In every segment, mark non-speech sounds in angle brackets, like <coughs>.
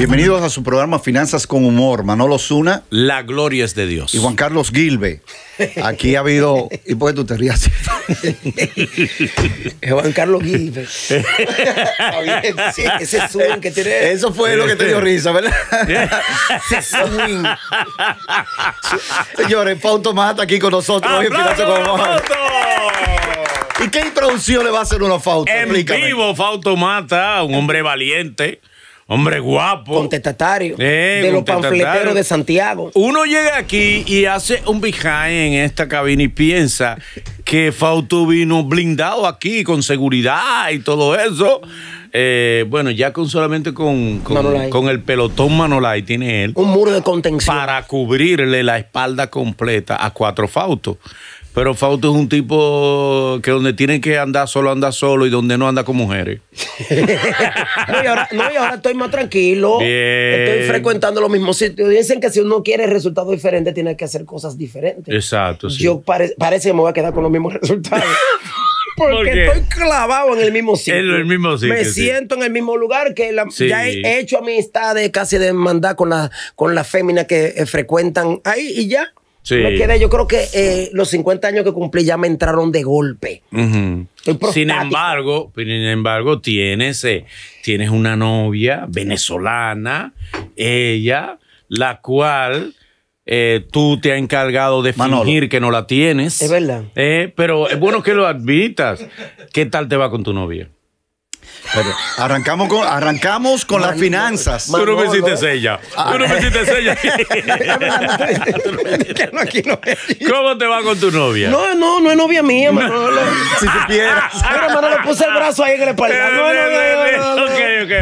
Bienvenidos a su programa Finanzas con Humor. Manolo Zuna. La gloria es de Dios. Y Juan Carlos Gilbe. Aquí ha habido. ¿Y por qué tú te rías? <laughs> Juan Carlos Gilbe. <laughs> ese swing que tiene. Eso fue lo que te dio risa, ¿verdad? <laughs> ese swing. Señores, Fauto Mata aquí con nosotros. Hoy Finanzas con ¿Y qué introducción le va a hacer uno a Fausto? En vivo, Fausto Mata, un hombre valiente Hombre guapo. Contestatario. de los panfleteros de Santiago. Uno llega aquí y hace un behind en esta cabina y piensa que Fauto vino blindado aquí con seguridad y todo eso. Eh, bueno, ya con solamente con, con, el pelotón Manolay tiene él. Un muro de contención. Para cubrirle la espalda completa a cuatro Fausto. Pero Fausto es un tipo que donde tiene que andar solo, anda solo y donde no anda con mujeres. <laughs> no, y ahora, no, y ahora estoy más tranquilo. Estoy frecuentando los mismos sitios. Dicen que si uno quiere resultados diferentes, tiene que hacer cosas diferentes. Exacto. Sí. Yo parece que me voy a quedar con los mismos resultados. <laughs> Porque, estoy clavado en el mismo sitio. En el mismo sitio. Me siento en el mismo lugar que la, ya he hecho amistades casi de mandar con las con la féminas que eh, frecuentan ahí y ya yo creo que eh, los 50 años que cumplí ya me entraron de golpe. Sin embargo, sin embargo, tienes, eh, tienes una novia venezolana, ella, la cual eh, tú te has encargado de fingir que no la tienes. Es verdad. pero es bueno que lo admitas. ¿Qué tal te va con tu novia? Pero arrancamos con, arrancamos con las finanzas. Tú no me hiciste sella. Tú no me <laughs> hiciste sella. ¿Cómo te va con tu novia? No, no, no es novia mía, si supieras. le puse el brazo ahí en el espalda. No, no, no, ok, ok,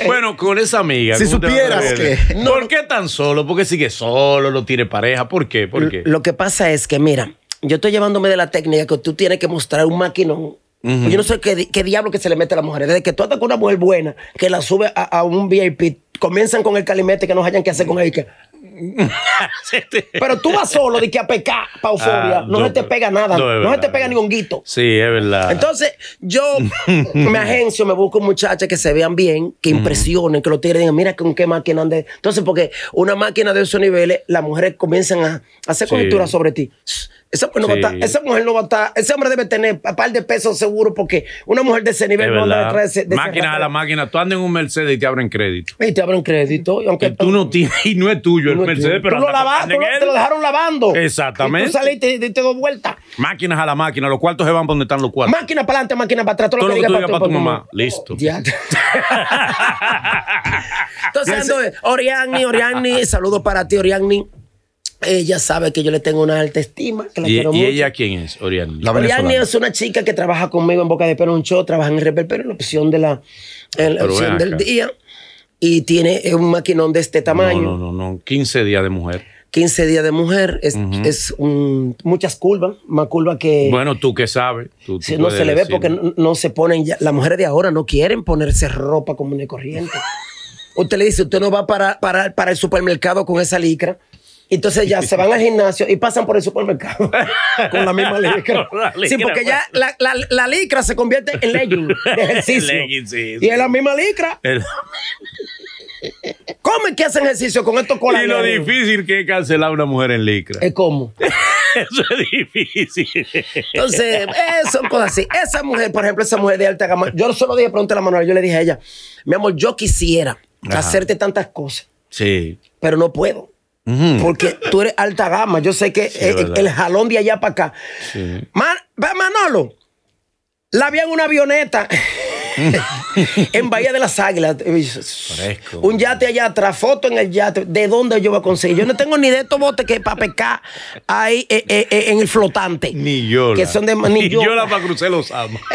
ok. Bueno, con esa amiga. Si supieras que. ¿Por qué tan solo? ¿Por qué sigue solo? ¿No tiene pareja? ¿Por qué? ¿Por qué? Lo que pasa es que, mira, yo estoy llevándome de la técnica que tú tienes que mostrar un maquinón pues yo no sé qué, diablo que se le mete a las mujeres. Desde que tú andas con una mujer buena, que la sube a, un VIP, comienzan con el calimete que no hayan que hacer con ella. <laughs> Pero tú vas solo de que a pecar pauforia, ah, euforia, no se te pega nada, no, se te pega ni un guito. Sí, es verdad. Entonces, yo <laughs> me agencio, me busco muchachas que se vean bien, que impresionen, que lo tiren, mira con qué máquina ande. Entonces, porque una máquina de esos niveles, las mujeres comienzan a hacer sí. sobre ti. Esa mujer, no va a estar, ese hombre debe tener un par de pesos seguro porque una mujer de ese nivel no anda detrás de, Máquinas a la máquina, tú andas en un Mercedes y te abren crédito. Y te abren crédito. Y aunque tú no tienes, y no es tuyo el Mercedes, pero tú lo, lavaste. te lo dejaron lavando. Exactamente. Y tú saliste y diste dos vueltas. Máquinas a la máquina, los cuartos se van donde están los cuartos. Máquina para adelante, máquina para atrás, todo, lo que, para, tu, mamá. Listo. Ya. <laughs> Entonces, Oriani, Oriani, saludos para ti, Oriani. Ella sabe que yo le tengo una alta estima, ¿Y, ella quién es, Oriani? Oriana es una chica que trabaja conmigo en Boca de Perón un show, trabaja en Rebel Pero en la opción, de la, del día. Y tiene un maquinón de este tamaño. No, no, no, 15 días de mujer. 15 días de mujer, es, muchas curvas, más curvas que... Bueno, tú que sabes. no se le ve porque no, se ponen ya, las mujeres de ahora no quieren ponerse ropa común y corriente. <laughs> usted le dice, usted no va para, para, para el supermercado con esa licra. Entonces ya se van al gimnasio y pasan por el supermercado <laughs> con la misma licra. sí, porque ya pues. la, licra se convierte en legging de <laughs> ejercicio. Y es la misma licra. ¿Cómo es que hacen ejercicio con estos colores? Y lo difícil que es cancelar a una mujer en licra. ¿Es cómo? <laughs> eso es difícil. Entonces, eh, son cosas así. Esa mujer, por ejemplo, esa mujer de alta gama, yo solo dije, pronto a Manuel, yo le dije a ella, mi amor, yo quisiera hacerte tantas cosas. Sí. Pero no puedo. Porque tú eres alta gama. Yo sé que el, jalón de allá para acá. Sí. Manolo, la vi en una avioneta. <laughs> en Bahía de las Águilas. un yate allá atrás, foto en el yate. ¿De dónde yo voy a conseguir? Yo no tengo ni de estos botes que para pescar ahí eh, eh, eh, en el flotante. Ni yo. Que son de <laughs> ni, yo. para cruzar los amos. <laughs>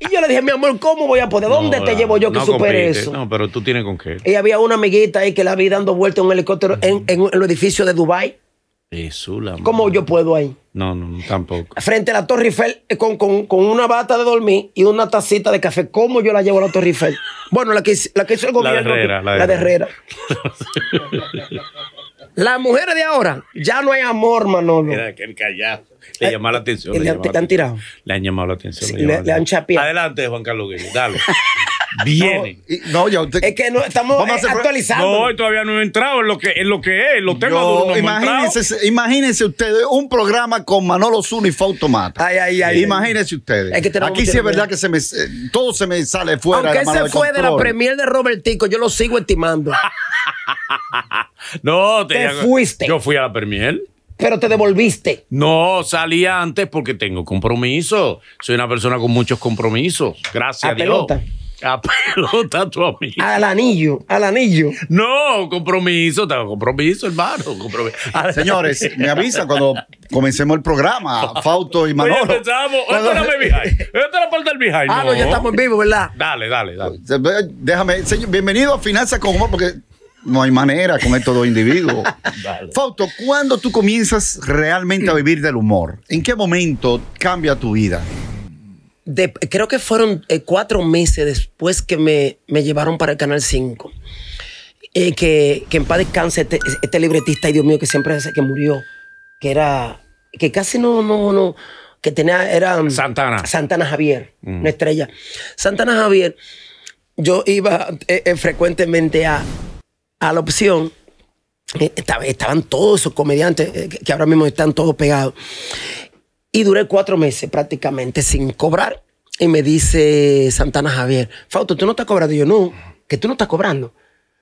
Y yo le dije, mi amor, ¿cómo voy a poder? ¿Dónde te llevo yo que supere eso? No, pero tú tienes con qué. Y había una amiguita ahí que la vi dando vueltas en un helicóptero en, el edificio de Dubai. Jesús, ¿Cómo yo puedo ahí? No, no, tampoco. Frente a la Torre Eiffel, eh, con, una bata de dormir y una tacita de café. ¿Cómo yo la llevo a la Torre Eiffel? Bueno, la que, la que hizo el gobierno. La de Herrera. La de, Herrera. <laughs> Las mujeres de ahora, ya no hay amor, Manolo. Era aquel callado. Le eh, llamó la atención. Le, han, tirado. Le han llamado la atención. le, han Adelante, Juan Carlos Dalo. <laughs> viene. No, es que no, estamos eh, actualizando. No, todavía no he entrado en lo que, es lo que es, imagínense, ustedes un programa con Manolo Zuni y Fautomata. Ay, ay, ay. Imagínense ustedes. Este Aquí sí es verdad que se eh, todo se me sale fuera. Aunque se fue de la premier de Robertico, yo lo sigo estimando. <laughs> no, te, fuiste. Yo fui a la premier pero te devolviste. No, salí antes porque tengo compromiso. Soy una persona con muchos compromisos. Gracias a, ah, Dios. A pelota tu amigo. Al anillo, al anillo. No, compromiso, compromiso, hermano. <laughs> Señores, me avisan cuando comencemos el programa, Fausto y Manolo. No, ya empezamos. Cuando... me era Esto Ah, no, ya estamos en vivo, ¿verdad? Dale, dale, dale. Déjame, señor, bienvenido a Finanzas con Humor, porque no hay manera con estos dos individuos. <laughs> Dale. Fausto, ¿cuándo tú comienzas realmente a vivir del humor? ¿En qué momento cambia tu vida? creo que fueron eh, cuatro meses después que me, llevaron para el Canal 5. Eh, que, en paz descanse este, este libretista, y Dios mío, que siempre es que murió, que era, que casi no, no, no, que tenía, era... Um, Santana. Santana Javier, mm. una estrella. Santana Javier, yo iba eh, frecuentemente a, a la opción, estaban todos esos comediantes, que ahora mismo están todos pegados. Y duré cuatro meses prácticamente sin cobrar. Y me dice Santana Javier, Fausto, ¿tú no estás cobrando? Y yo, no, que tú no estás cobrando.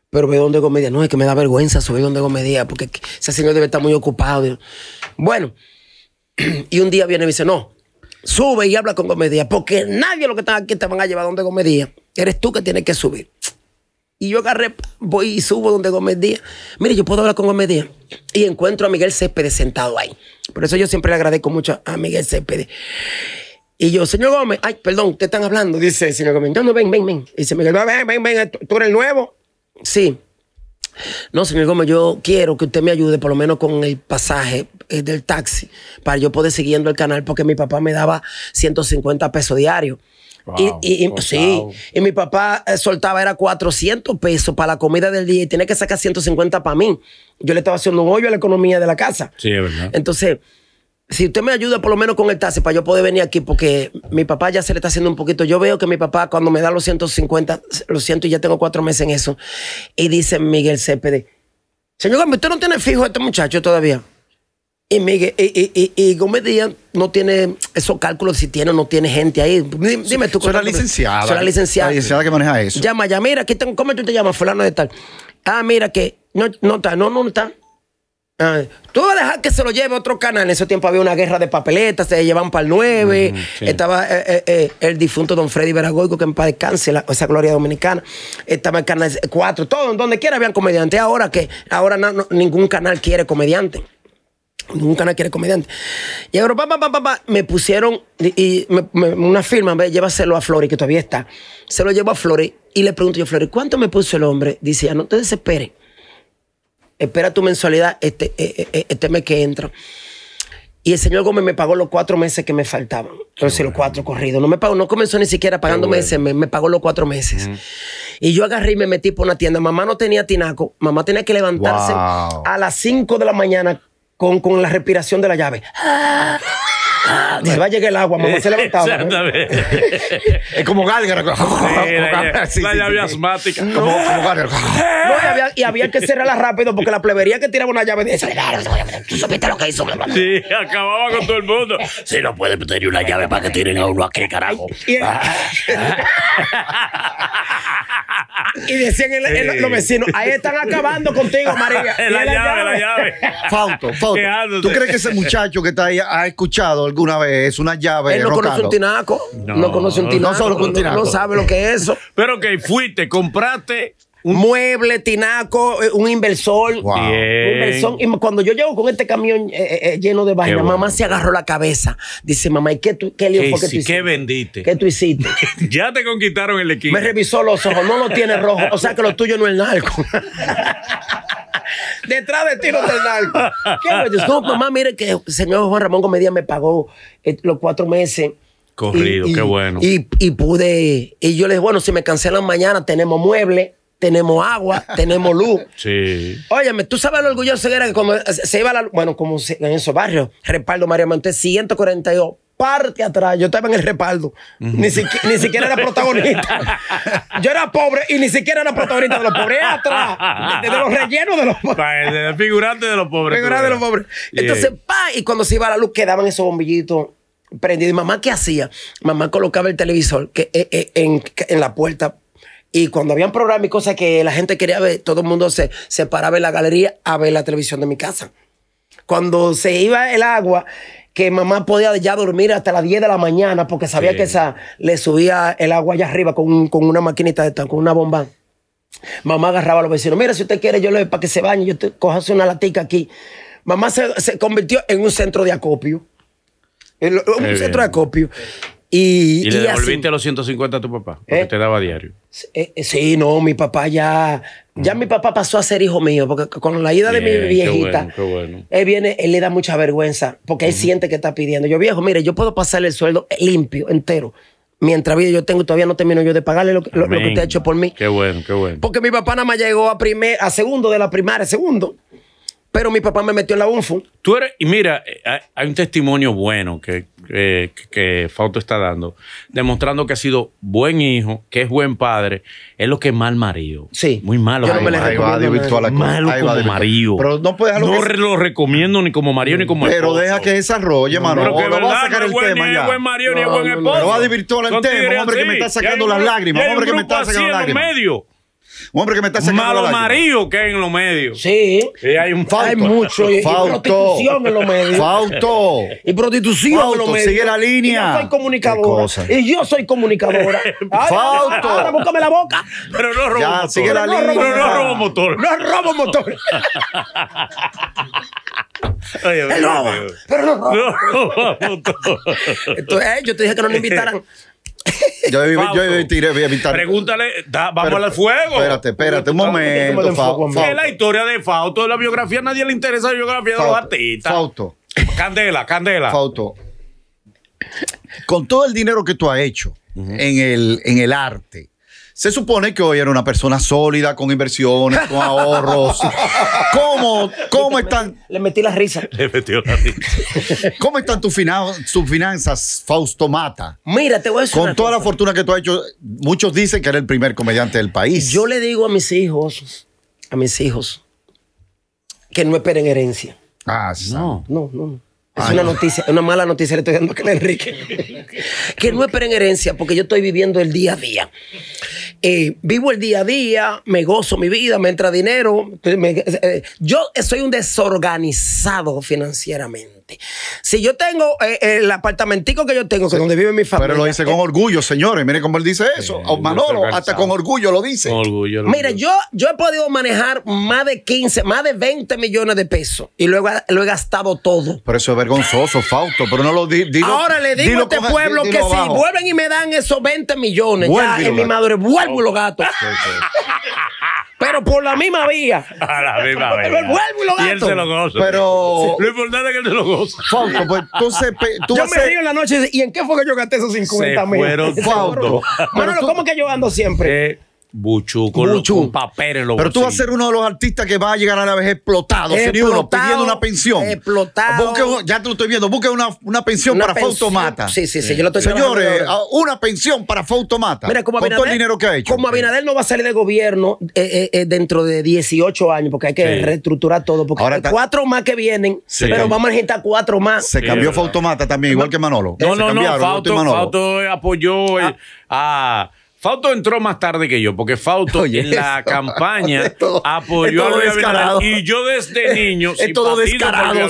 Pero veo donde Gomedia, no, es que me da vergüenza subir donde Gomedia, porque ese señor debe estar muy ocupado. Bueno, <clears throat> y un día viene y me dice, no, sube y habla con Gomedia, porque nadie de los que están aquí te van a llevar donde Gomedia. Eres tú que tienes que subir. Y yo agarré, voy y subo donde Gómez Díaz. Mire, yo puedo hablar con Gómez Díaz. Y encuentro a Miguel Céspedes sentado ahí. Por eso yo siempre le agradezco mucho a Miguel Céspedes. Y yo, señor Gómez, ay, perdón, te están hablando. Dice, señor Gómez, ven, ven, ven. dice Miguel, ven, ven, ven, eh, tú eres el nuevo. Sí. No, señor Gómez, yo quiero que usted me ayude por lo menos con el pasaje eh, del taxi para yo poder siguiendo el canal porque mi papá me daba 150 pesos diarios y, oh, sí, y mi papá eh, soltaba, era 400 pesos para la comida del día y tenía que sacar 150 para mí. Yo le estaba haciendo un hoyo a la economía de la casa. Sí, es verdad. Entonces, si usted me ayuda por lo menos con el taxi para yo poder venir aquí, porque mi papá ya se le está haciendo un poquito. Yo veo que mi papá cuando me da los 150, los siento y ya tengo cuatro meses en eso, y dice Miguel Cepede, señor, usted no tiene fijo este muchacho todavía. Y, Miguel, y, Gómez Díaz no tiene esos cálculos si tiene o no tiene gente ahí. Dime, tú. Soy licenciada. licenciada. que maneja eso. Llama ya, mira, aquí tengo, ¿cómo tú te llamas? Fulano de tal. Ah, mira que no, no está, no, no ah, tú vas a dejar que se lo lleve otro canal. En ese tiempo había una guerra de papeletas, se llevan para el 9. Estaba eh, eh, eh, el difunto don Freddy Veragoico, que en paz descanse, esa gloria dominicana. Estaba el canal 4, todo, donde quiera habían comediantes. Ahora que ahora ningún canal quiere comediante. Nunca, no, quiere comediante. Y ahora, papá, papá, papá, me pusieron y, una firma, ve, llévaselo a Flori, que todavía está. Se lo llevo a Flori y le pregunto yo, Flori, ¿cuánto me puso el hombre? Dice, ya no te desesperes. Espera tu mensualidad este, eh, eh, eh, este mes que entra. Y el señor Gómez me pagó los cuatro meses que me faltaban. Entonces, los cuatro corridos. No me pagó, no comenzó ni siquiera pagándome ese mes, me pagó los cuatro meses. Y yo agarré y me metí por una tienda. Mamá no tenía tinaco, mamá tenía que levantarse a las cinco de la mañana con, con la respiración de la llave se ah, va a llegar el agua, mamá, se levantaba. Exactamente. <laughs> es como gálgara. la llave asmática. Como, como <laughs> eh. y, había, que cerrarla rápido porque la plebería que tiraba una llave tú supiste lo que hizo. Sí, acababa con todo el mundo. Si no puede tener una llave para que tiren a uno aquí, carajo. Ah. <laughs> Y, decían los vecinos, ahí están acabando contigo, María. La, la, llave, la llave. Fauto, Fauto. ¿Tú crees que ese muchacho que está ahí ha escuchado una vez una llave. Él no conoce un tinaco. No, conoce un tinaco. No, sabe lo que es eso. Pero que fuiste, compraste un mueble, tinaco, eh, un inversor. inversor. Y cuando yo llego con este camión eh, eh, lleno de vaina, mamá se agarró la cabeza. Dice, mamá, ¿y qué, qué lío fue que tú hiciste? ¿Qué vendiste? ¿Qué tú hiciste? <laughs> ya te conquistaron el equipo. Me revisó los ojos, no lo tiene rojo. O sea que lo tuyo no es narco. <laughs> Detrás de ti no te narco. no, mamá, mire que el señor Juan Ramón Comedia me pagó los cuatro meses. Corrido, qué bueno. Y, y, pude, y yo le dije, bueno, si me cancelan mañana, tenemos muebles tenemos agua, tenemos luz. <laughs> Sí. Óyeme, tú sabes lo orgulloso que era que cuando se iba la luz, bueno, como en esos barrios, respaldo María Montes, 142 parte atrás. Yo estaba en el respaldo. ni, siquiera, ni, siquiera era protagonista. <laughs> Yo era pobre y ni siquiera era protagonista de los pobres. Era atrás. De, los rellenos de los pobres. De, figurante de los pobres. Figurante de los pobres. Entonces, pa, y cuando se iba la luz, quedaban esos bombillitos prendidos. ¿Y mamá qué hacía? Mamá colocaba el televisor eh, eh, en, en la puerta y cuando habían programas y cosas que la gente quería ver, todo el mundo se, se paraba en la galería a ver la televisión de mi casa. Cuando se iba el agua, que mamá podía ya dormir hasta las 10 de la mañana porque sabía que esa le subía el agua allá arriba con, una maquinita de tan, con una bomba. Mamá agarraba a los vecinos, mira, si usted quiere, yo le doy para que se bañe, yo te cojas una latica aquí. Mamá se, convirtió en un centro de acopio. En, un centro de acopio. Y, le devolviste los 150 a tu papá, porque eh. te daba diario. Eh, sí, no, mi papá ya. Ya mm. mi papá pasó a ser hijo mío, porque con la ida de mi viejita, bueno, él viene, él le da mucha vergüenza, porque él siente que está pidiendo. Yo, viejo, mire, yo puedo pasarle el sueldo limpio, entero. Mientras vida yo tengo, todavía no termino yo de pagarle lo, que usted ha hecho por mí. Qué bueno, qué bueno. Porque mi papá nada más llegó a, primer, a segundo de la primaria, segundo pero mi papá me metió en la UNFU. Tú eres, y mira, eh, hay un testimonio bueno que, eh, que, que, Fausto está dando, demostrando que ha sido buen hijo, que es buen padre, es lo que es mal marido. Sí. Muy malo. Yo no me le Ahí va, malo Ahí como marido. Pero no puedes No lo recomiendo ni como marido ni como Pero deja que desarrolle, mano. No, pero no va a sacar el tema ni ya. Es buen marido ni es buen esposo. No va a desvirtuar el hombre que me está sacando las lágrimas, hombre que me está sacando las lágrimas. Un hombre que me está sacando Malo marido que hay en los medios. Sí. hay un Hay mucho. Y, y prostitución en los medios. Fausto. Y prostitución en los medios. Sigue la línea. yo soy comunicadora. Y yo soy comunicadora. <laughs> Fausto. Ahora búscame la boca. Pero no robo ya, motor. Sigue la no, línea. Pero no robo motor. No robo motor. Oye, pero no robo. No robo motor. Entonces, eh, yo te dije que no me invitaran <laughs> Yo yo a Pregúntale, vamos al fuego. Espérate, espérate, un momento. Es la historia de Fausto, de la biografía, nadie le interesa la biografía de los artistas. Fausto. Candela, Candela. Fausto. Con todo el dinero que tú has hecho en, el, en el arte, se supone que hoy era una persona sólida, con inversiones, con ahorros. ¿Cómo, cómo están? Le metí la risa. <laughs> Le metió la risa. ¿Cómo están tus finanzas, Fausto Mata? Mira, te voy a decir. Con toda la fortuna que tú has hecho, muchos dicen que eres el primer comediante del país. Yo le digo a mis hijos, a mis hijos, que no esperen herencia. Ah, no. No, no, no. Es una noticia, una mala noticia le estoy dando a Enrique. <laughs> que no esperen herencia porque yo estoy viviendo el día a día eh, vivo el día a día, me gozo mi vida, me entra dinero. Eh, yo soy un desorganizado financieramente. Si yo tengo eh, eh, el apartamentico que yo tengo, que es donde vive mi familia. Pero lo dice eh, con orgullo, señores. mire cómo él dice eso. Manolo, hasta con orgullo lo dice. Con orgullo. yo, yo he podido manejar más de 15, más de 20 millones de pesos y luego lo he gastado todo. Pero eso es vergonzoso, Fausto. Pero no lo digo. Ahora le digo a este pueblo que si vuelven y me dan esos 20 millones, ya en mi madre vuelvo los gatos. ¡Ja, pero por la misma vía. <laughs> A la misma vía. Lo vuelvo y lo gasto. Y él se lo goza. Pero. Lo importante es que él se lo goza. Fauto, pues entonces. Tú yo me río en la noche y ¿en qué fue que yo gasté esos 50 mil? Fueron <laughs> falso. Manolo, ¿cómo que yo ando siempre? Eh, Buchu, con, Pero tú vas a ser uno de los artistas que va a llegar a la vez explotado, pidiendo una pensión. Explotado. ya te lo estoy viendo, busque una, pensión para Fautomata. Sí, sí, sí, yo lo estoy Señores, ah, una pensión para Fautomata. Mira, como con todo el dinero que ha hecho. Como Abinader no va a salir de gobierno eh, eh, eh, dentro de 18 años, porque hay que reestructurar todo, porque hay cuatro más que vienen, pero vamos a necesitar cuatro más. Se cambió Fautomata también, igual que Manolo. No, no, no, apoyó ah. a Fausto entró más tarde que yo, porque Fausto en la campaña apoyó a Abinader. Y yo desde <laughs> niño, es todo descarado.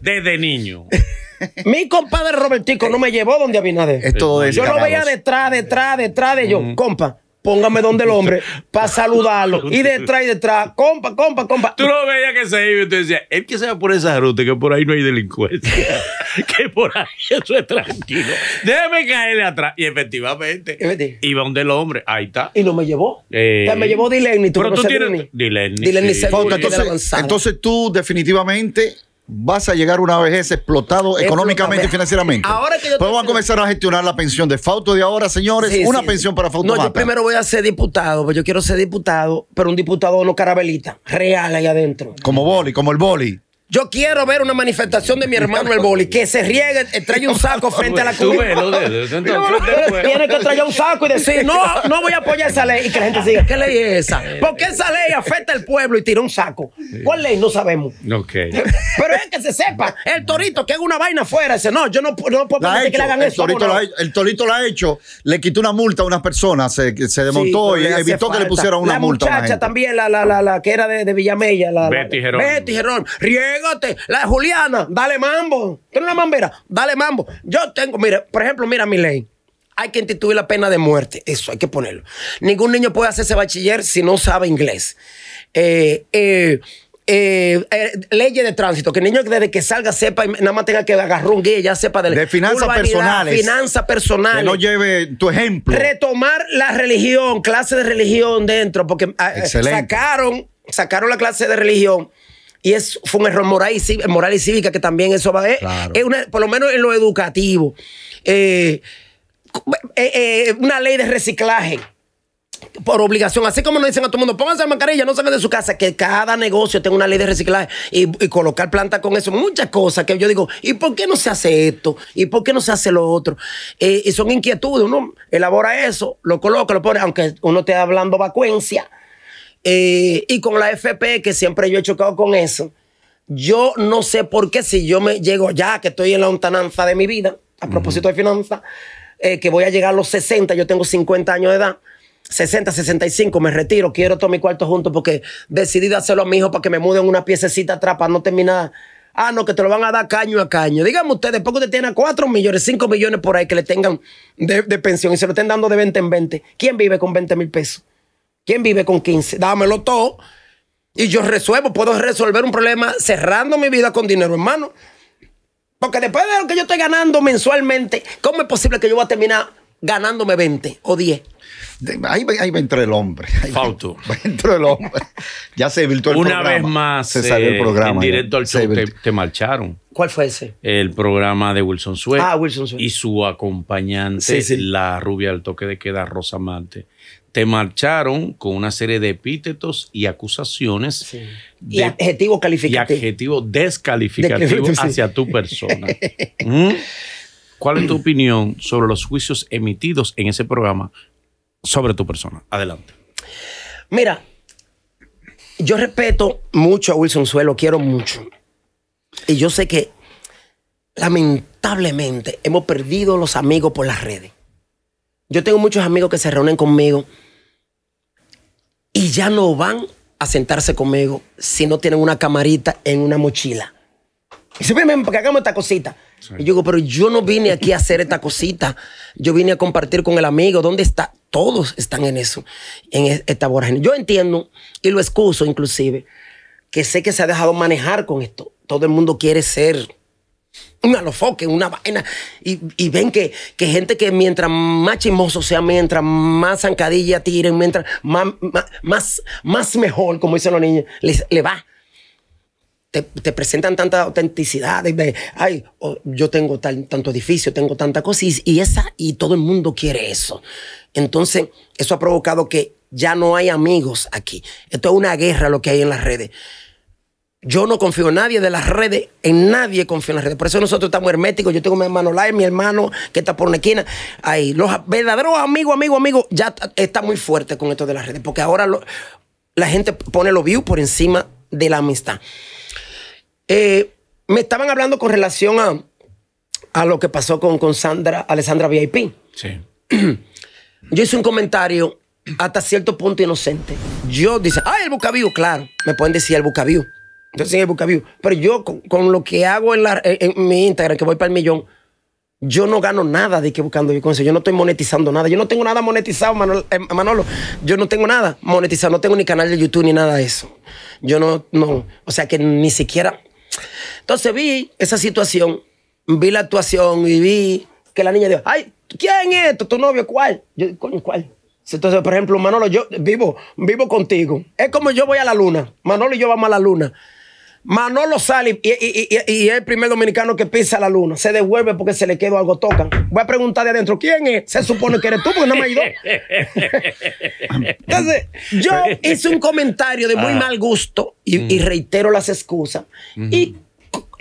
Desde niño. <laughs> Mi compadre Robertico no me llevó donde Abinader. Es Yo lo veía detrás, detrás, detrás de yo. Compa, póngame donde el hombre para <laughs> saludarlo. Y detrás y detrás, compa, compa, compa. Tú lo veías que se iba y tú decías, es que se va por esa ruta, que por ahí no hay delincuencia, <laughs> que por ahí eso es tranquilo. Déjeme caerle atrás. Y efectivamente, iba donde el hombre, ahí está. Y no me llevó. me eh, llevó Dileni. Pero tú tienes... Dileni. Dileni. Sí. Entonces, entonces tú definitivamente vas a llegar una vejez explotado económicamente y financieramente. Ahora que yo pues comenzar a gestionar la pensión de Fausto de ahora, señores. una pensión para Fausto. No, yo primero voy a ser diputado, pues yo quiero ser diputado, pero un diputado no carabelita, real ahí adentro. Como boli, como el boli. Yo quiero ver una manifestación de mi hermano el boli, que se riegue, eh, trae un saco frente a la cumbre. Tiene que traer un saco y decir, no, no voy a apoyar esa ley. Y que la gente diga ¿qué ley es esa? porque esa ley afecta al pueblo y tira un saco? ¿Cuál ley? No sabemos. Okay. Pero es que se sepa, el torito que haga una vaina afuera, dice, no, yo no, no puedo permitir que le hagan eso. el torito lo ha hecho, le quitó una multa a unas personas, se, se desmontó y evitó que le pusieran una multa. la muchacha también, la, la, la, que era de, Villamella, la, Betty Gerón. Betty Gerón, la Juliana, dale mambo. Tú una mambera, dale mambo. Yo tengo, mira, por ejemplo, mira mi ley. Hay que instituir la pena de muerte. Eso hay que ponerlo. Ningún niño puede hacerse bachiller si no sabe inglés. Eh, eh, eh, leyes de tránsito, que el niño desde que salga sepa y nada más tenga que agarrar un guía, y ya sepa de, de finanzas personales. Finanzas personales. Que no lleve tu ejemplo. Retomar la religión, clase de religión dentro, porque ah, sacaron, sacaron la clase de religión y es, fue un error moral y, cívica, que también eso va eh, a ver. por lo menos en lo educativo. Eh, eh, una ley de reciclaje por obligación, así como nos dicen a todo el mundo, pónganse la mascarilla, no salgan de su casa, que cada negocio tenga una ley de reciclaje y, colocar plantas con eso, muchas cosas que yo digo, ¿y por qué no se hace esto? ¿Y por qué no se hace lo otro? y son inquietudes, uno elabora eso, lo coloca, lo pone, aunque uno esté hablando vacuencia, eh, y con la FP, que siempre yo he chocado con eso, yo no sé por qué si yo me llego ya, que estoy en la lontananza de mi vida, a propósito de finanzas, eh, que voy a llegar a los 60, yo tengo 50 años de edad. 60, 65, me retiro, quiero todo mi cuarto junto porque decidí hacerlo a mi hijo para que me muden una piececita atrás para no terminar. Ah, no, que te lo van a dar caño a caño. Díganme ustedes, después que usted tiene 4 millones, 5 millones por ahí que le tengan de, de pensión y se lo estén dando de 20 en 20, ¿quién vive con 20 mil pesos? ¿Quién vive con 15? Dámelo todo y yo resuelvo. Puedo resolver un problema cerrando mi vida con dinero en mano. Porque después de lo que yo estoy ganando mensualmente, ¿cómo es posible que yo voy a terminar ganándome 20 o 10? Ahí, va entre el hombre. <laughs> Fauto. Va, el hombre. Ya se virtuó Una Una vez más. Se salió el eh, programa. En directo al show te, marcharon. ¿Cuál fue ese? El programa de Wilson Sue. Ah, Wilson Y su acompañante, la rubia del toque de queda, Rosa Marte te marcharon con una serie de epítetos y acusaciones. y adjetivos calificativos. Y adjetivos descalificativos hacia tu persona. <laughs> ¿Mm? ¿Cuál es tu opinión sobre los juicios emitidos en ese programa sobre tu persona? Adelante. Mira, yo respeto mucho a Wilson Suelo, quiero mucho. Y yo sé que lamentablemente hemos perdido los amigos por las redes. Yo tengo muchos amigos que se reúnen conmigo y ya no van a sentarse conmigo si no tienen una camarita en una mochila. Y ven, me que hagamos esta cosita. Y yo digo, pero yo no vine aquí a hacer esta cosita. Yo vine a compartir con el amigo. ¿Dónde está? Todos están en eso, en e-, esta vorágine. Yo entiendo y lo excuso inclusive, que sé que se ha dejado manejar con esto. Todo el mundo quiere ser un alofoque, una vaina. Y, y ven que, que, gente que mientras más chismoso sea, mientras más zancadilla tiren, mientras más, más, mejor, como dicen los niños, le va. Te, presentan tanta autenticidad ay, oh, yo tengo tanto edificio, tengo tanta cosa, y, esa, y todo el mundo quiere eso. Entonces, eso ha provocado que ya no hay amigos aquí. Esto es una guerra lo que hay en las redes. Yo no confío en nadie de las redes, en nadie confío en las redes. Por eso nosotros estamos herméticos. Yo tengo mi hermano Live, mi hermano que está por una esquina. Ahí, los verdaderos amigos, amigos, amigos, ya está muy fuerte con esto de las redes. Porque ahora la gente pone los views por encima de la amistad. Eh, me estaban hablando con relación a, lo que pasó con, con Sandra, Alessandra VIP. Sí. <clears throat> Yo hice un comentario hasta cierto punto inocente. Yo dice, ay, el bucavío, claro. Me pueden decir el bucavío. Entonces en el Busca View. Pero yo con, lo que hago en, mi Instagram, que voy para el millón, yo no gano nada de que buscando yo Yo no estoy monetizando nada. Yo no tengo nada monetizado, eh, Manolo. Yo no tengo nada monetizado. No tengo ni canal de YouTube ni nada de eso. Yo no, no. O sea que ni siquiera. Entonces vi esa situación, vi la actuación y vi que la niña dijo, ay, ¿quién es esto? ¿Tu novio? ¿Cuál? Yo, coño, ¿cuál? Entonces, por ejemplo, Manolo, yo vivo, vivo contigo. Es como yo voy a la luna. Manolo y yo vamos a la luna. Manolo sale y, y, es el primer dominicano que pisa la luna. Se devuelve porque se le quedó algo tocan. Voy a preguntar de adentro, ¿quién es? Se supone que eres tú porque no me ayudó. <laughs> Entonces, yo hice un comentario de muy ah. mal gusto y, mm. reitero las excusas. Mm-hmm.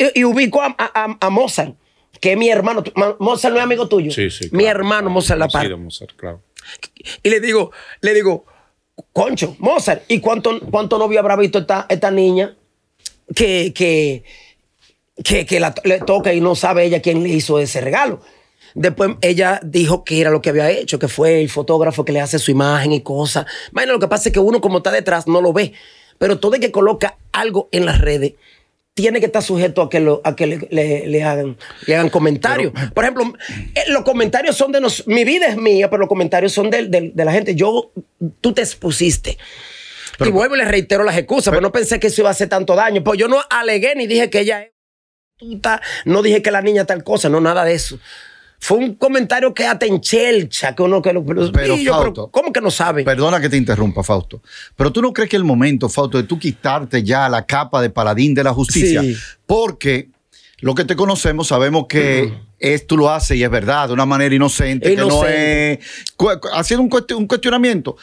Y, ubico a, a, Mozart, que es mi hermano. Mozart no es amigo tuyo. Sí, mi hermano Mozart La Paz. Y le digo, le digo, concho, Mozart, ¿y cuánto, cuánto novio habrá visto esta niña? que, que, la, le toca y no sabe ella quién le hizo ese regalo. Después ella dijo que era lo que había hecho, que fue el fotógrafo que le hace su imagen y cosas. Bueno, lo que pasa es que uno como está detrás no lo ve, pero todo el que coloca algo en las redes tiene que estar sujeto a que, lo, que le, hagan, comentarios. Eh, Por ejemplo, eh, los comentarios son de nosotros. Mi vida es mía, pero los comentarios son de, de la gente. Yo, tú te expusiste y vuelvo y le reitero las excusas, pues pero, no pensé que eso iba a hacer tanto daño. Pues yo no alegué ni dije que ella es no dije que la niña tal cosa, no, nada de eso. Fue un comentario que chelcha, que uno que lo. Pero, Fausto, ¿cómo que no sabe? Perdona que te interrumpa, Fausto. Pero tú no crees que el momento, Fausto, de tú quitarte ya la capa de paladín de la justicia, porque lo que te conocemos sabemos que esto lo hace, y es verdad, de una manera inocente, inocente. que no es. Haciendo un, cuestionamiento.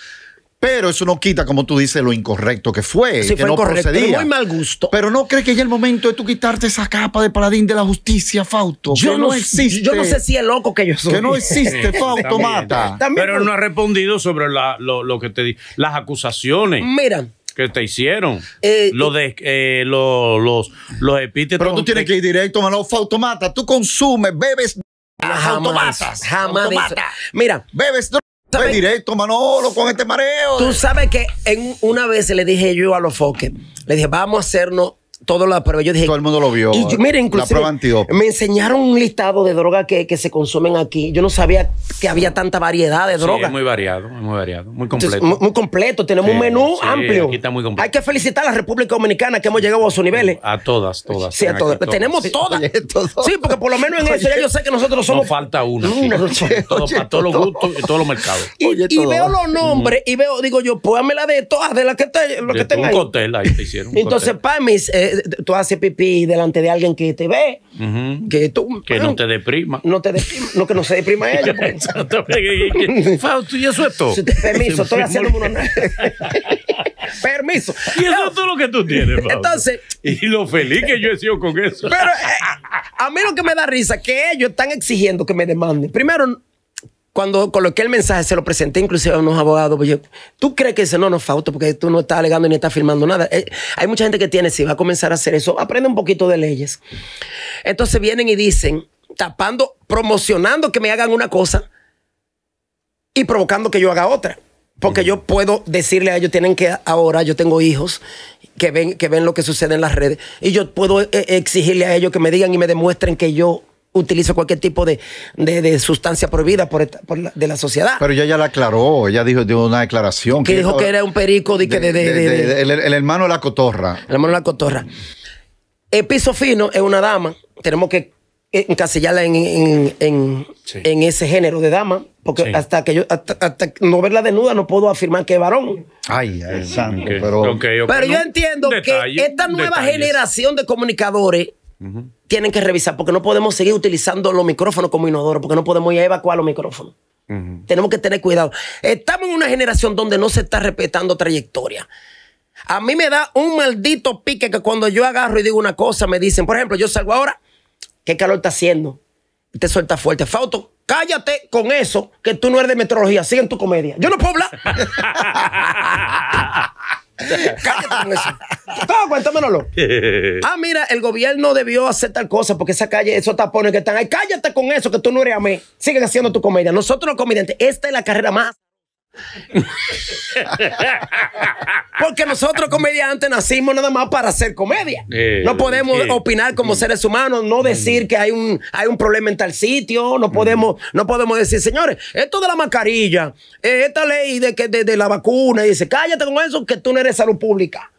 Pero eso no quita, como tú dices, lo incorrecto que fue. Sí, que fue no incorrecto, procedía. Muy mal gusto. Pero no crees que ya el momento de tú quitarte esa capa de paladín de la justicia, Fausto. Yo no, existe. Yo no sé si es loco que yo soy. Que no existe, <laughs> Fausto Mata. También pero no ha respondido sobre lo, que te di, las acusaciones. Mira. Que te hicieron. Eh, eh, los, los epítetos. Pero tú tienes que ir directo, Fausto Mata, Tú consumes, bebes. Las jamás, automatas. Mira. Bebes fue pues directo, Manolo, con este mareo. Tú sabes que en, una vez le dije yo a los foques, le dije, vamos a hacernos todo el mundo lo vio. me enseñaron un listado de drogas que, se consumen aquí. Yo no sabía que había tanta variedad de drogas. Sí, es muy variado, muy variado, muy completo. muy, completo, tenemos un menú amplio. Hay que felicitar a la República Dominicana que hemos llegado a sus niveles. A todas, todas. Sí, a todas. Tenemos todas. sí, porque por lo menos en eso ya yo sé que nosotros somos. No falta una. una todo, para todos los gustos y todos los mercados. Y, veo los nombres y veo, digo yo, pues la de todas, de las que, te, lo Un ahí te hicieron. Entonces, para mis. Eh, tú haces pipí delante de alguien que te ve, que tú... Que no te deprima. No te deprima, no que no se deprima <laughs> ella. exactamente <laughs> Fausto, ¿y eso es todo? permiso, <laughs> estoy haciendo uno. permiso. Y eso es todo lo que tú tienes, Entonces. Y lo feliz que yo he sido con eso. Pero eh, a mí lo que me da risa es que ellos están exigiendo que me demanden. Primero, cuando coloqué el mensaje, se lo presenté inclusive a unos abogados. Pues ¿Tú crees que dice, no, no, falta porque tú no estás alegando ni estás firmando nada? Eh, hay mucha gente que tiene, si va a comenzar a hacer eso, aprende un poquito de leyes. Entonces vienen y dicen, tapando, promocionando que me hagan una cosa y provocando que yo haga otra. Porque yo puedo decirle a ellos, tienen que ahora, yo tengo hijos que ven, que ven lo que sucede en las redes, y yo puedo eh, exigirle a ellos que me digan y me demuestren que yo utilizo cualquier tipo de, de, sustancia prohibida por, de la sociedad. Pero ella ya la aclaró, ella dijo dio una declaración. Que, dijo que era un perico el, hermano de la cotorra. El hermano de la cotorra. El piso fino es una dama, tenemos que encasillarla en, ese género de dama, porque hasta que yo hasta, hasta, no verla desnuda no puedo afirmar que es varón. Ay, ay pero, yo entiendo que esta nueva generación de comunicadores tienen que revisar porque no podemos seguir utilizando los micrófonos como inodoro, porque no podemos evacuar los micrófonos. Tenemos que tener cuidado. Estamos en una generación donde no se está respetando trayectoria. A mí me da un maldito pique que cuando yo agarro y digo una cosa, me dicen, por ejemplo, yo salgo ahora, ¿qué calor está haciendo? te suelta fuerte. Fauto, cállate con eso, que tú no eres de meteorología, sigue en tu comedia. Yo no puedo hablar. <laughs> <laughs> Cállate con eso. No, cuéntamelo. <laughs> Ah, mira, el gobierno debió hacer tal cosa porque esa calle, esos tapones que están ahí. Cállate con eso, que tú no eres a mí. Sigue haciendo tu comedia. Nosotros los comediantes, esta es la carrera más porque nosotros comediantes nacimos nada más para hacer comedia. Eh, no podemos opinar como mm. seres humanos, no decir mm. que hay un, hay un problema en tal sitio, no podemos, mm. no podemos decir, señores, esto de la mascarilla, eh, esta ley de, que, la vacuna, y dice, cállate con eso, que tú no eres salud pública.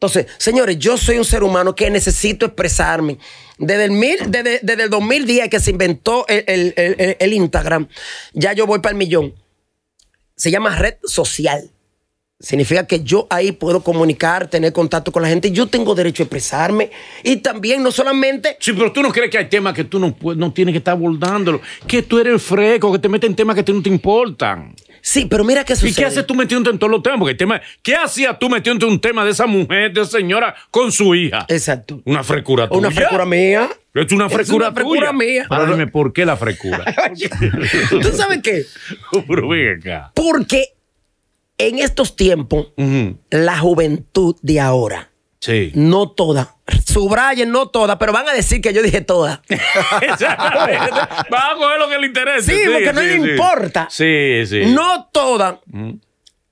Entonces, señores, yo soy un ser humano que necesito expresarme. Desde el, mil, desde, el 2010 que se inventó el Instagram, ya yo voy para el millón se llama red social. Significa que yo ahí puedo comunicar, tener contacto con la gente. Yo tengo derecho a expresarme. Y también, no solamente. Sí, pero tú no crees que hay temas que tú no, no tienes que estar abordándolo. Que tú eres el freco, que te meten temas que no te importan. Sí, pero mira qué sucede. ¿Y qué haces tú metiéndote en todos los temas? Porque el tema, ¿Qué hacías tú metiéndote en un tema de esa mujer, de esa señora, con su hija? Exacto. Una frecura tuya. Una frecura mía es una frescura, frescura mía. ¿por qué la frecura? <laughs> ¿Tú sabes qué? <laughs> Porque en estos tiempos, la juventud de ahora, sí. no toda, subrayen, no toda, pero van a decir que yo dije toda <laughs> Exactamente. Van a coger lo que les interesa. Sí, porque no les importa. Sí, sí. No todas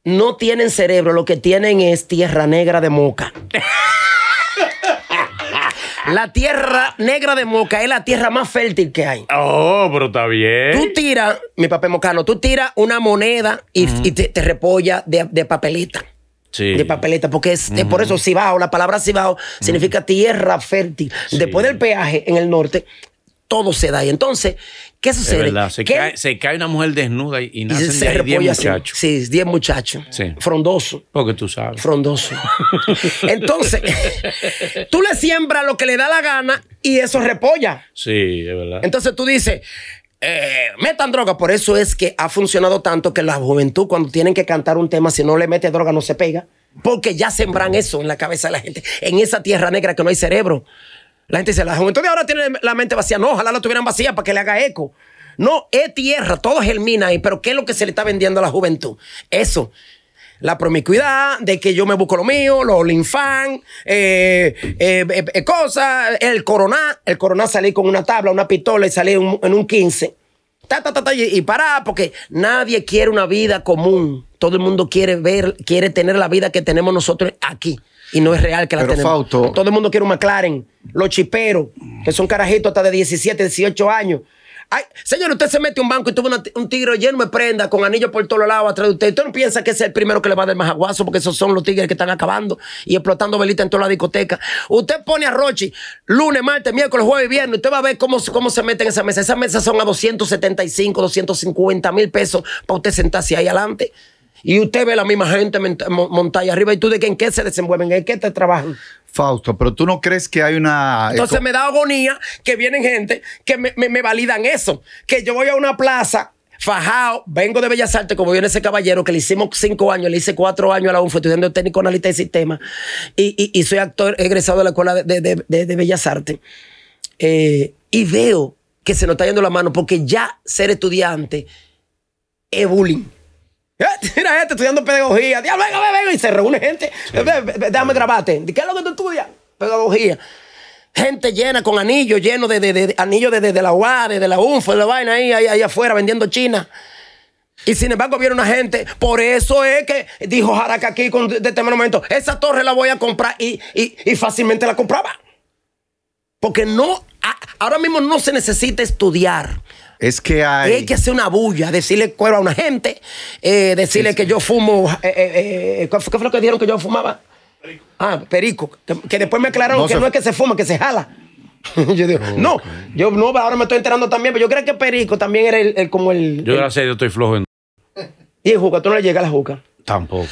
no tienen cerebro, lo que tienen es tierra negra de moca. La tierra negra de Moca es la tierra más fértil que hay. Oh, pero está bien. Tú tiras, mi papel mocano, tú tiras una moneda y, te, repolla de, papelita. Sí. de papelita, porque es, por eso Cibao, la palabra Cibao significa tierra fértil. Después del peaje en el norte, todo se da. Y entonces, ¿qué sucede? Se, Cae, se, Cae, una mujer desnuda y, nacen 10 muchachos. Sí, 10 muchachos. Sí. Frondoso. Porque tú sabes. Frondoso. <laughs> entonces, tú le siembras lo que le da la gana y eso repolla. Sí, es verdad. Entonces tú dices, eh, metan droga. Por eso es que ha funcionado tanto que la juventud, cuando tienen que cantar un tema, si no le mete droga, no se pega. Porque ya sembran eso en la cabeza de la gente, en esa tierra negra que no hay cerebro. La gente dice, la juventud de ahora tiene la mente vacía. No, ojalá la tuvieran vacía para que le haga eco. No, es tierra, todo germina ahí, pero ¿qué es lo que se le está vendiendo a la juventud? Eso. La promiscuidad, de que yo me busco lo mío, los linfan, eh, eh, eh, cosas, el coroná, el coroná salí con una tabla, una pistola y salí en un 15. Ta, y, para, porque nadie quiere una vida común. Todo el mundo quiere ver, quiere tener la vida que tenemos nosotros aquí y no es real que la tenemos. Todo el mundo quiere un McLaren, los chiperos, que son carajitos hasta de 17, 18 años. Ay, señor, usted se mete a un banco y tuvo un tigre lleno de prenda con anillos por todos lados atrás de usted. Usted no piensa que es el primero que le va a dar más aguazo porque esos son los tigres que están acabando y explotando velitas en toda la discoteca. Usted pone a Rochi lunes, martes, miércoles, jueves y viernes. Usted va a ver cómo, cómo se mete en esa mesa. Esas mesas son a 275, 250 mil pesos para usted sentarse ahí adelante. Y usted ve la misma gente montada arriba. ¿Y tú de qué, en qué se desenvuelven? ¿En qué te trabajan? Fausto, pero tú no crees que hay una. Eh, Entonces me da agonía que vienen gente que me, validan eso. Que yo voy a una plaza Fajao, vengo de Bellas Artes, como viene ese caballero que le hicimos cinco años, le hice cuatro años a la UNFO, estudiando técnico analista de sistema, y, soy actor egresado de la Escuela de, Bellas Artes. Eh, y veo que se nos está yendo la mano porque ya ser estudiante es bullying. Tiene <laughs> eh, gente estudiando pedagogía. Diablo, venga, venga. Y se reúne gente. dame Déjame grabarte. ¿Qué es lo que tú estudias? Pedagogía. Gente llena con anillos, lleno de, de, anillos de, la UA, de, la unfa de la vaina ahí, ahí, afuera vendiendo China. Y sin embargo viene una gente, por eso es que dijo que aquí con este momento, esa torre la voy a comprar y, y fácilmente la compraba. Porque no Ah, ahora mismo no se necesita estudiar. Es que hay... hay que hacer una bulla, decirle cuero a una gente, eh, decirle que yo fumo... Eh, eh, ¿Qué fue lo que dijeron que yo fumaba? Perico. Ah, perico. Que después me aclararon que no es que se fuma, que se jala. <laughs> yo digo, no, yo no, ahora me estoy enterando también, pero yo creo que perico también era el, como el... Yo no sé, yo estoy flojo Y el juca, tú no le llegas a la juca. Tampoco.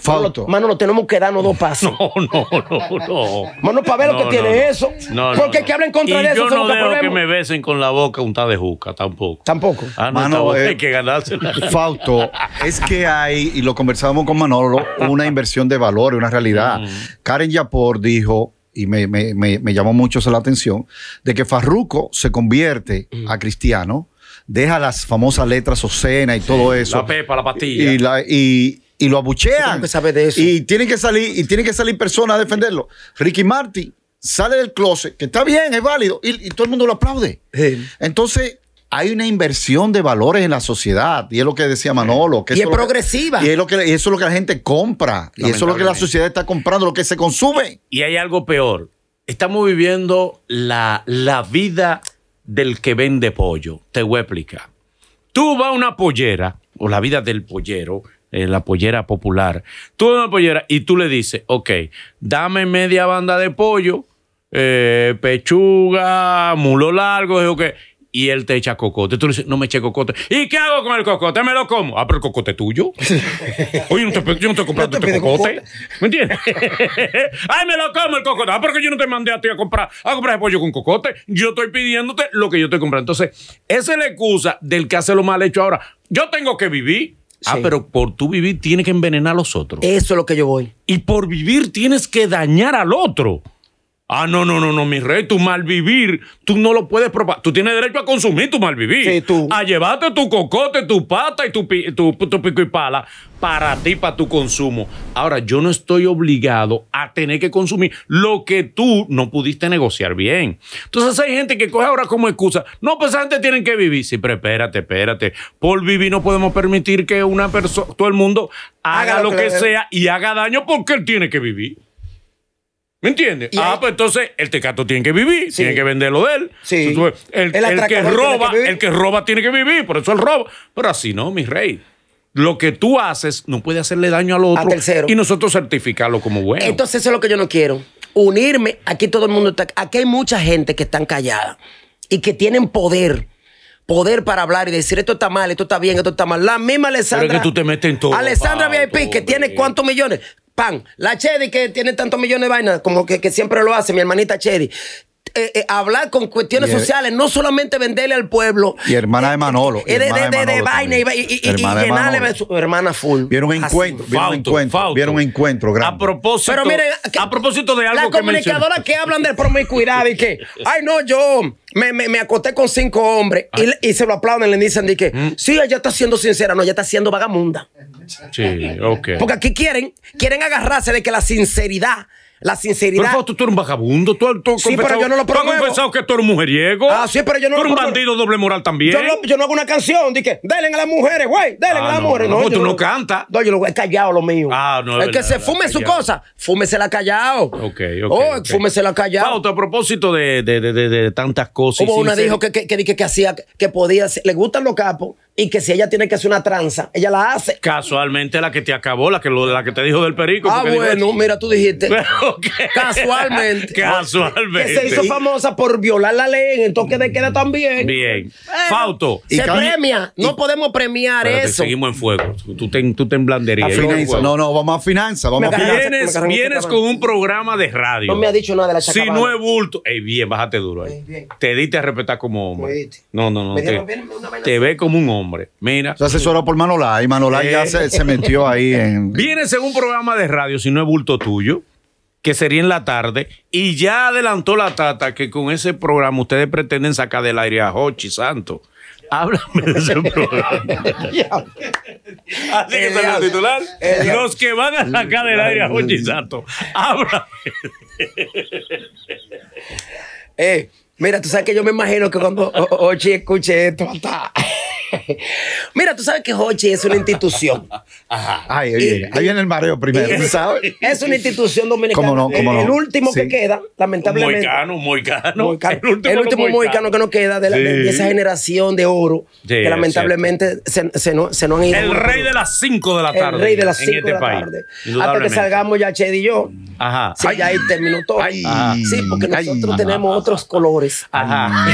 Falto. Manolo tenemos que darnos dos pasos. <laughs> No, no, no, no. Mano, para ver lo que tiene eso. Porque que hablen contra de eso. Yo no dejo que me besen con la boca un de tampoco. Tampoco. Ah, Mano, eh, hay que ganarse. Fausto, es que hay, y lo conversábamos con Manolo, una inversión de valor, una realidad. Mm. Karen Yapor dijo, y me, llamó mucho la atención, de que Farruco se convierte mm. a cristiano deja las famosas letras Ocena y todo eso. La pepa, la pastilla. y, la, y, y lo abuchean. Y tienen que salir, y tienen que salir personas a defenderlo. Ricky Marty sale del closet, que está bien, es válido, y, todo el mundo lo aplaude. Entonces, hay una inversión de valores en la sociedad, y es lo que decía Manolo. Que y es progresiva. y, lo que, eso es lo que la gente compra, y eso es lo que la sociedad está comprando, lo que se consume. Y hay algo peor. Estamos viviendo la, la vida del que vende pollo. Te voy a explicar. Tú vas a una pollera, o la vida del pollero, eh, la pollera popular. Tú una pollera y tú le dices, ok, dame media banda de pollo, eh, pechuga, mulo largo, y él te echa cocote. Tú le dices, no me eche cocote. ¿Y qué hago con el cocote? Me lo como. Ah, pero el cocote tuyo. <laughs> Oye, yo no te he comprado este cocote. ¿Me entiendes? <laughs> Ay, me lo como el cocote. Ah, porque yo no te mandé a ti a comprar, a comprar pollo con cocote. Yo estoy pidiéndote lo que yo estoy comprando. Entonces, esa es la excusa del que hace lo mal hecho ahora. Yo tengo que vivir. Ah, pero por tu vivir tienes que envenenar a los otros. Eso es lo que yo voy. Y por vivir tienes que dañar al otro. Ah, no, no, no, no, mi rey, tu malvivir, tú no lo puedes probar. Tú tienes derecho a consumir tu malvivir. Sí, tú. A llevarte tu cocote, tu pata y tu, tu, pico y pala para ti, para tu consumo. Ahora, yo no estoy obligado a tener que consumir lo que tú no pudiste negociar bien. Entonces hay gente que coge ahora como excusa. No, pues antes tienen que vivir. Sí, pero espérate, espérate. Por vivir no podemos permitir que una persona, todo el mundo haga, lo, que sea y haga daño porque él tiene que vivir. ¿Me entiendes? Ah, pues entonces el tecato tiene que vivir, tiene que venderlo de él. Sí. Pues, el, que roba, el que roba tiene que vivir, por eso el roba. Pero así no, mi rey. Lo que tú haces no puede hacerle daño al otro. A tercero. Y nosotros certificarlo como bueno. Entonces eso es lo que yo no quiero. Unirme, aquí todo el mundo está, aquí hay mucha gente que están callada y que tienen poder poder para hablar y decir esto está mal, esto está bien, esto está mal. La misma Alessandra. Pero que tú te metes en todo. Alessandra VIP, que tiene cuántos millones pan. La Chedi, que tiene tantos millones de vainas, como que, siempre lo hace, mi hermanita Chedi. Eh, eh, hablar con cuestiones sociales, no solamente venderle al pueblo. Y hermana de eh, Manolo. de, y, llenarle a su hermana full. Vieron un encuentro, vieron un encuentro, A propósito, Pero miren, a propósito de algo Las comunicadoras que, hablan de promiscuidad y que, <laughs> ay no, yo me, me, acosté con cinco hombres y, ah. se lo aplauden, le dicen, de que, mm. sí, ella está siendo sincera, no, ella está siendo vagamunda. Sí, ok. Porque aquí quieren, quieren agarrarse de que la sinceridad la sinceridad. Pero tú, tú eres un vagabundo. Tú, sí, pero yo no lo promuevo. Tú has confesado que tú eres mujeriego. Ah, sí, pero yo no tú lo Tú eres un bandido doble moral también. Yo, lo, yo no hago una canción. Dije, denle a las mujeres, güey. Denle a ah, las no, mujeres. No, tú no, cantas. No, yo lo he callado lo mío. Ah, no. El que se fume su cosa, fúmesela callado. Ok, ok. Oh, fúmesela callado. a propósito de, de, de, de tantas cosas. Como una dijo que, que, que, hacía, que podía, le gustan los capos y que si ella tiene que hacer una tranza, ella la hace. Casualmente la que te acabó, la que, la que te dijo del perico. Ah, bueno, mira, tú dijiste. <laughs> <laughs> Casualmente. <laughs> Casualmente. Que se hizo famosa por violar la ley en el toque de queda también. Bien. Fauto. Se premia. no podemos premiar eso. Seguimos en fuego. Tú te, tú te No, no, vamos a finanzas. Vienes, con un programa de radio. No me ha dicho nada de la chacabana. Si no es bulto. Ey, bien, bájate duro ahí. Te diste a respetar como hombre. No, no, no. te ve como un hombre. Mira. Se asesoró por Manolay. Manolay Manolá ya eh. se, metió ahí en. <laughs> Viene según programa de radio, si no es bulto tuyo, que sería en la tarde. Y ya adelantó la tata que con ese programa ustedes pretenden sacar del aire a Hochi Santo. Háblame de ese <laughs> programa. Así que salió el titular. Los que van a sacar del aire a Hochi Santo. Háblame. Eh. Mira, tú sabes que yo me imagino que cuando Hochi escuche esto, hasta <laughs> Mira, tú sabes que Hochi es una institución. Ajá. Ahí viene, el mareo primero, ¿sabes? Es una institución dominicana. El último que queda, lamentablemente. Moicano, moicano. moicano. El último, moicano. que nos queda de, esa generación de oro que lamentablemente se, se, no, se, han ido. El rey de las 5 de la tarde. El rey de las 5 este de la tarde. Hasta que salgamos ya Chedi y yo. Ajá. ya ahí terminó todo. Sí, porque nosotros tenemos otros colores. Ajá. <laughs>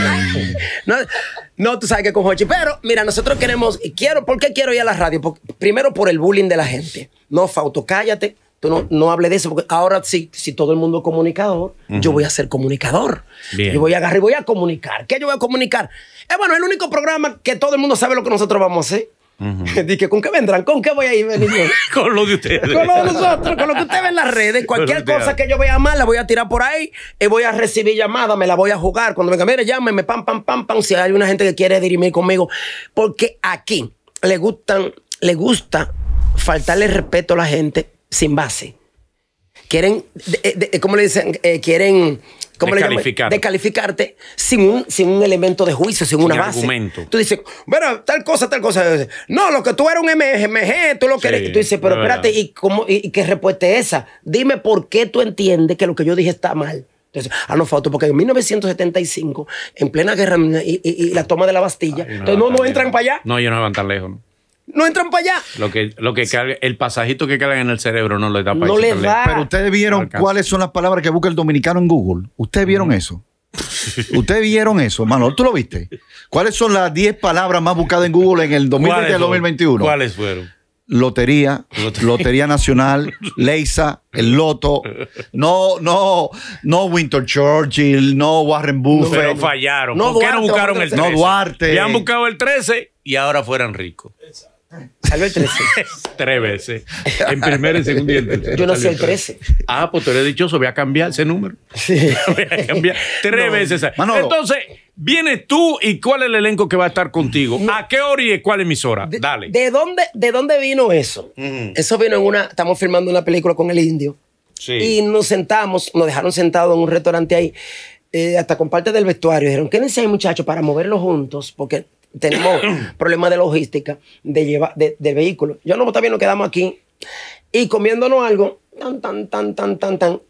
no, no, tú sabes que con Hochi. Pero, mira, nosotros queremos, y quiero, ¿por qué quiero ir a la radio? primero por el bullying de la gente. No, Fauto, cállate. Tú no, no hables de eso, porque ahora sí, si todo el mundo es comunicador, yo voy a ser comunicador. y voy a agarrar y voy a comunicar. ¿Qué yo voy a comunicar? Es eh, bueno, el único programa que todo el mundo sabe lo que nosotros vamos a hacer. <laughs> Dije, ¿con qué vendrán? ¿Con qué voy a ir <laughs> con lo de ustedes. Con lo de nosotros, con lo que ustedes ven en las redes. Cualquier cosa que yo vea mal, la voy a tirar por ahí. Y voy a recibir llamada, me la voy a jugar. Cuando me mire, llámeme, pam, pam, pam, pam. Si hay una gente que quiere dirimir conmigo. Porque aquí le gustan, le gusta faltarle respeto a la gente sin base. Eh, eh, eh, quieren, ¿cómo le dicen? quieren... ¿Cómo descalificar. Le descalificarte sin un, sin un elemento de juicio, sin, una base. Argumento. Tú dices, bueno, tal cosa, tal cosa. No, lo que tú eres un MG, tú lo que Tú dices, pero espérate, ¿y, cómo, y, qué respuesta es esa? Dime por qué tú entiendes que lo que yo dije está mal. Entonces, ah, no, Fausto, porque en 1975, en plena guerra y, y la toma de la Bastilla, no entonces no, entran para allá. No, yo no a lejos no entran para allá. Lo que, lo que el pasajito que cae en el cerebro no lo da para No Pero ustedes vieron cuáles son las palabras que busca el dominicano en Google. Ustedes vieron eso. <laughs> Ustedes vieron eso, Manuel, tú lo viste. ¿Cuáles son las 10 palabras más buscadas en Google en el 2020 2021? ¿Cuáles fueron? Lotería, Lotería Nacional, <laughs> Leisa, el Loto, no, no, no Winter Churchill, no Warren Buffett. Pero fallaron. No ¿Por qué no buscaron el 13? No Duarte. Ya han buscado el 13 y ahora fueran ricos. Exacto. Salve el 13. Tres veces. En primera, y segunda y en Yo no sé el 13. Ah, pues te tú dicho, dichoso. Voy a cambiar ese número. Sí. <laughs> Voy a cambiar. Tres veces. Entonces, vienes tú y cuál es el elenco que va a estar contigo. ¿A qué hora y cuál emisora? De, Dale. ¿De dónde, de dónde vino eso? Eso vino en una. Estamos filmando una película con el indio. Sí. Y nos sentamos, nos dejaron sentados en un restaurante ahí. Eh, hasta con parte del vestuario. Dijeron, quédense ahí, muchachos, para moverlos juntos, porque tenemos <coughs> problemas de logística de llevar de, del vehículo. Yo no, estaba bien, nos quedamos aquí y comiéndonos algo, tan, tan, tan, tan, tan, tan.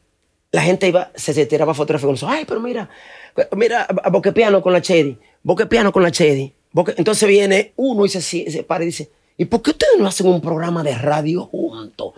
La gente iba, se, se tiraba fotografía con Ay, pero mira, mira, a Piano con la Chedi, Piano con la Chedi. Entonces viene uno y se, se para y dice, ¿y por qué ustedes no hacen un programa de radio juntos?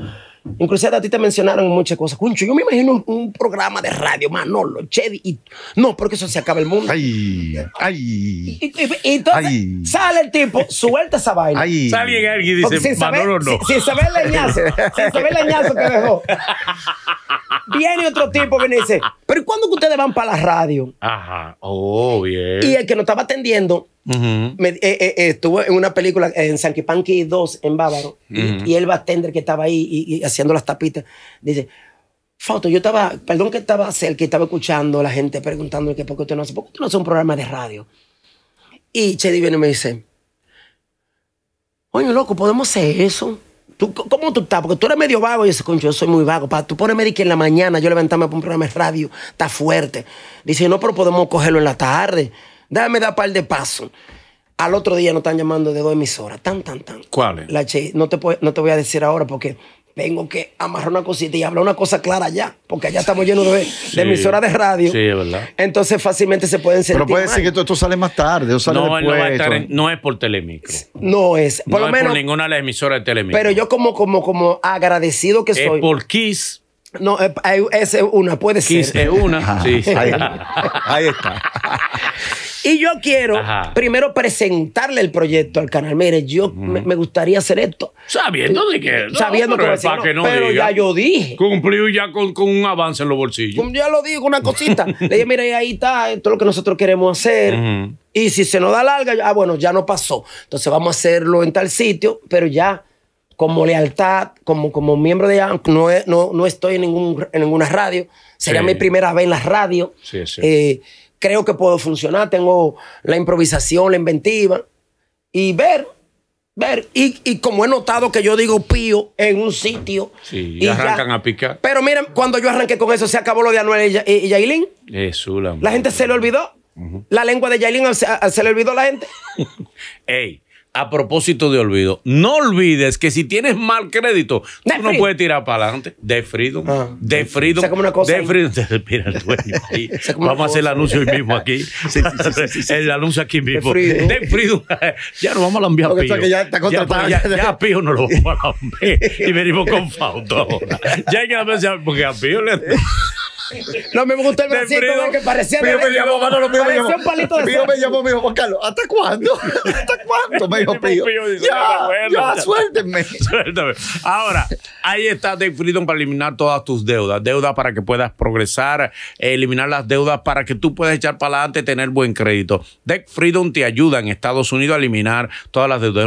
Inclusive a ti te mencionaron muchas cosas. Cuncho, yo me imagino un, programa de radio, Manolo, Chedi, y no, porque eso se acaba el mundo. Ay, ay. Y, todo entonces sale el tipo, suelta esa vaina. Ay. Sale alguien y dice, sin saber, Manolo no. Sin, sin saber el leñazo, sin saber el leñazo que dejó. <laughs> Viene otro tipo viene me dice, pero ¿cuándo que ustedes van para la radio? Ajá, oh, bien. Y el que nos estaba atendiendo eh, eh, eh, estuvo en una película en Sanky Panky 2 en Bávaro y el bartender que estaba ahí y, haciendo las tapitas dice Foto, yo estaba, perdón que estaba cerca y estaba escuchando a la gente preguntando que por qué usted no hace, no un programa de radio. Y Chedi viene y me dice, oye, loco, podemos hacer eso. ¿Tú, ¿Cómo tú estás? Porque tú eres medio vago. Y yo, concho, yo soy muy vago. para tú pones que en la mañana yo levantarme para un programa de radio, está fuerte. Dice, no, pero podemos cogerlo en la tarde. Déjame dar par de paso Al otro día nos están llamando de dos emisoras. Tan, tan, tan. ¿Cuáles? La che, no te, no te voy a decir ahora porque tengo que amarrar una cosita y hablar una cosa clara ya porque allá estamos llenos de, de emisoras de radio. Sí, verdad. Entonces fácilmente se pueden sentir. Pero puede decir que todo esto sale más tarde no, no es por Telemicro. No es. Por lo menos, ninguna de las emisoras de Telemicro. Pero yo, como, como, como agradecido que es soy. Por Kiss. No, eh, eh, es una, puede Kiss ser. Kiss es una. sí, ahí, <laughs> ahí está. Y yo quiero primero presentarle el proyecto al canal. Mire, yo me, gustaría hacer esto. Sabiendo de que. sabiendo que, que Pero ya yo dije. Cumplió ya con, un avance en los bolsillos. Ya lo digo, una cosita. <laughs> Le dije, mire, ahí está, todo lo que nosotros queremos hacer. Y si se nos da larga, ah, bueno, ya no pasó. Entonces vamos a hacerlo en tal sitio, pero ya como lealtad, como, como miembro de ANC, no, no, estoy en, ningún, ninguna radio. Sería mi primera vez en la radio. Sí, sí creo que puedo funcionar, tengo la improvisación, la inventiva, y ver, ver, y, como he notado que yo digo pío en un sitio. Sí, y, arrancan a picar. Pero miren, cuando yo arranqué con eso, se acabó lo de Anuel y, Yailin. la, gente se le olvidó. La lengua de Yailin se, se le olvidó a la gente. <laughs> Ey a propósito de olvido, no olvides que si tienes mal crédito, tú no puedes tirar para adelante. De Freedom. Ah. de Freedom. De Freedom. Vamos a hacer el anuncio hoy mismo aquí. <laughs> el anuncio aquí mismo. De Freedom. De freedom. <laughs> ya nos vamos a la enviar a Pío. ya, está ya, a Pío no lo vamos a la Y venimos con Fausto Ya hay que la porque a Pío le. <laughs> No me gusta el bracito que parecía. me llamó, me ¿hasta cuándo? <laughs> ¿Hasta cuándo? Me dijo <laughs> Ya, suélteme. Suéltame. Ahora, ahí está Dave Freedom para eliminar todas tus deudas. Deudas para que puedas progresar, eliminar las deudas para que tú puedas echar para adelante y tener buen crédito. Deck Freedom te ayuda en Estados Unidos a eliminar todas las deudas.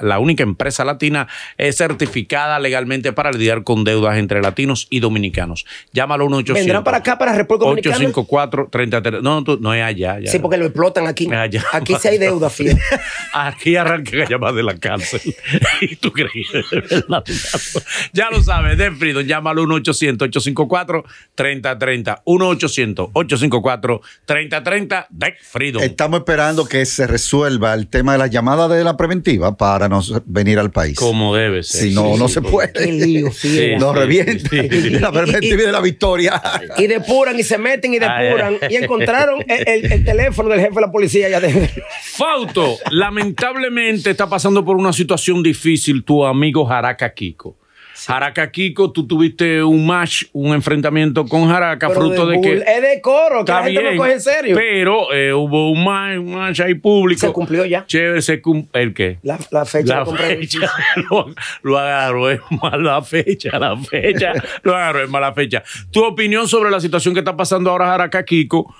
La única empresa latina es eh, certificada legalmente para lidiar con deudas entre latinos y dominicanos. Llámalo 1 800 para acá, para República 854 3030 No, no no es allá. Sí, porque lo explotan aquí. aquí sí hay deuda, <laughs> aquí arranca la llamada de la cárcel. <laughs> ¿Y tú crees? <laughs> ya lo sabes, Den Freedom, llámalo 1-800-854-3030. 1-800-854-3030, Den Estamos esperando que se resuelva el tema de la llamada de la preventiva para no venir al país. Como debe ser. Si no, no se puede. lío, Nos revienta. La preventiva de la victoria y depuran y se meten y depuran. y encontraron el, teléfono del jefe de la policía ya de Fauto, lamentablemente está pasando por una situación difícil tu amigo Jaraca Kiko. Jaraca Kiko, tú tuviste un match, un enfrentamiento con Jaraca, fruto de, que. Es de coro, que la gente no coge en serio. Pero eh, hubo un match, ahí público. Se cumplió ya. Chévere, se cumplió. ¿El qué? La, fecha. La fecha <laughs> lo, lo, agarró, es mala fecha, la fecha. lo agarró, es mala fecha. Tu opinión sobre la situación que está pasando ahora Jaraca Kiko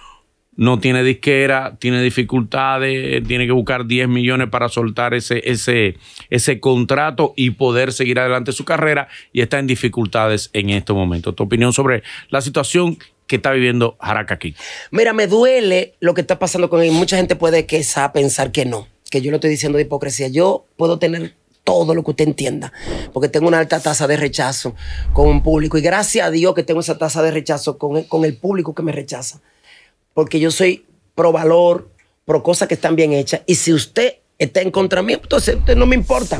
no tiene disquera, tiene dificultades, tiene que buscar 10 millones para soltar ese, ese, ese contrato y poder seguir adelante su carrera y está en dificultades en este momento. ¿Tu opinión sobre la situación que está viviendo harakaki. aquí? Mira, me duele lo que está pasando con él. Mucha gente puede que pensar que no, que yo no estoy diciendo de hipocresía. Yo puedo tener todo lo que usted entienda, porque tengo una alta tasa de rechazo con un público y gracias a Dios que tengo esa tasa de rechazo con el público que me rechaza porque yo soy pro valor, pro cosas que están bien hechas. Y si usted está en contra mí, pues, entonces usted no me importa.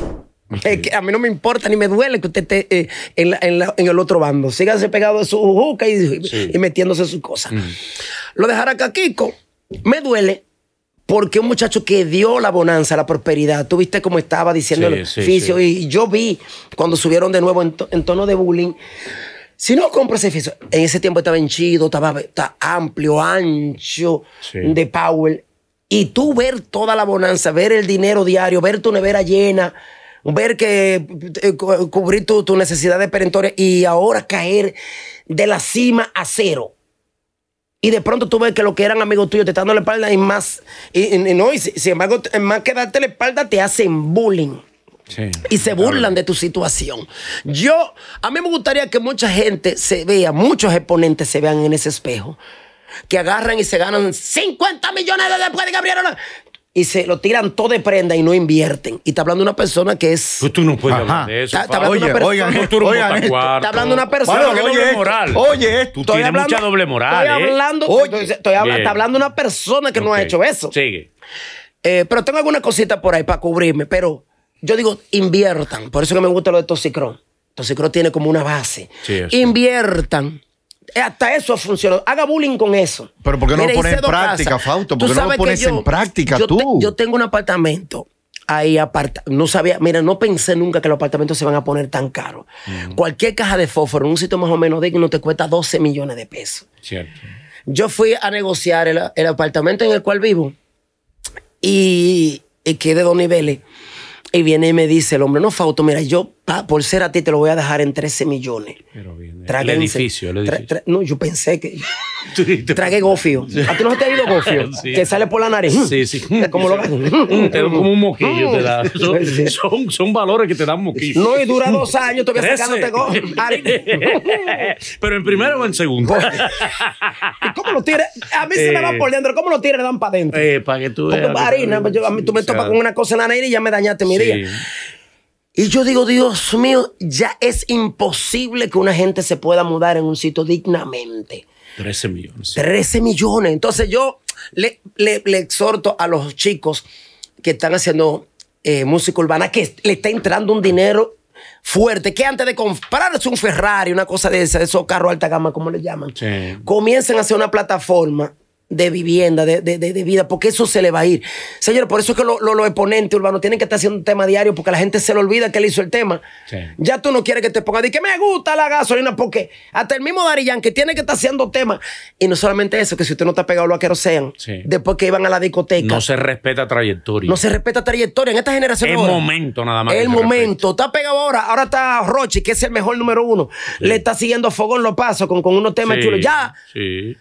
a mí no me importa ni me duele que usted esté eh, en, el otro bando. Síganse pegado a su juca y, metiéndose sus cosas. Mm. Lo dejará acá, Kiko me duele porque un muchacho que dio la bonanza, la prosperidad, tú viste cómo estaba diciendo el oficio. y yo vi cuando subieron de nuevo en tono de bullying si no compras edificio, en ese tiempo estaba enchido estaba, estaba amplio, ancho de Powell. Y tú ver toda la bonanza, ver el dinero diario, ver tu nevera llena, ver que eh, eh, cubrir tu, necesidad de perentoria y ahora caer de la cima a cero. Y de pronto tú ves que lo que eran amigos tuyos te están dando la espalda y más. Y, no, y sin embargo, más que darte la espalda, te hacen bullying. Sí. Y se burlan de tu situación. Yo, a mí me gustaría que mucha gente se vea, muchos exponentes se vean en ese espejo, que agarran y se ganan 50 millones de después de que Y se lo tiran todo de prenda y no invierten. Y está hablando una persona que es. Pues tú no puedes hablar de eso. Está, está hablando oye, una persona. Oigan, oigan esto. Está hablando una persona. Bueno, que oye, doble moral. Oye, esto. Tú estoy tienes hablando, mucha doble moral. Estoy eh. hablando. Oye, estoy, hablando está hablando una persona que okay. no ha hecho eso. Sigue. Eh, pero tengo alguna cosita por ahí para cubrirme, pero yo digo, inviertan. Por eso que me gusta lo de Toxicron. Toxicron tiene como una base. inviertan. Eh, hasta eso ha funcionado. Haga bullying con eso. Pero ¿por qué no lo pones en práctica, Fausto? ¿Por qué no lo pones en práctica yo tú? yo tengo un apartamento ahí aparta. No sabía, mira, no pensé nunca que los apartamentos se van a poner tan caros. Mm. Cualquier caja de fósforo en un sitio más o menos digno te cuesta 12 millones de pesos. Cierto. Yo fui a negociar el, apartamento en el cual vivo y, y de dos niveles. Y viene y me dice el hombre, no, Fauto, mira, yo por ser a ti te lo voy a dejar en 13 millones. Pero bien, el edificio, no, yo pensé que... <laughs> tragué gofio. ¿A ti no te ha ido gofio? <laughs> Que sale por la nariz. Sí, sí. <laughs> Como, lo... te da como un moquillo. te da. Son, son, valores que te dan moquillo. No, y dura dos años todavía sacándote gofio. Pero en primero o en segundo. cómo lo tires? A mí se me va eh. por dentro. ¿Cómo lo le Dan para adentro. Eh, para que tú veas. mí Tú me tocas con una cosa en la nariz y ya me dañaste mi día. Y yo digo, Dios mío, ya es imposible que una gente se pueda mudar en un sitio dignamente. 13 millones. 13 millones. Entonces yo le, exhorto a los chicos que están haciendo eh, música urbana que le está entrando un dinero fuerte, que antes de comprarse un Ferrari, una cosa de, esa, de esos carros alta gama, como le llaman, comiencen a hacer una plataforma de vivienda, de, vida, porque eso se le va a ir. Señores por eso es que los lo, exponentes urbanos tienen que estar haciendo un tema diario, porque la gente se le olvida que le hizo el tema. Ya tú no quieres que te ponga, di que me gusta la gasolina, porque hasta el mismo Darillán que tiene que estar haciendo tema Y no solamente eso, que si usted no está pegado, Lo vaqueros sean, después que iban a la discoteca. No se respeta trayectoria. No se respeta trayectoria en esta generación. El momento nada más. El momento. Está pegado ahora, ahora está Rochi, que es el mejor número uno. Le está siguiendo Fogón los pasos con, con unos temas chulos. Ya,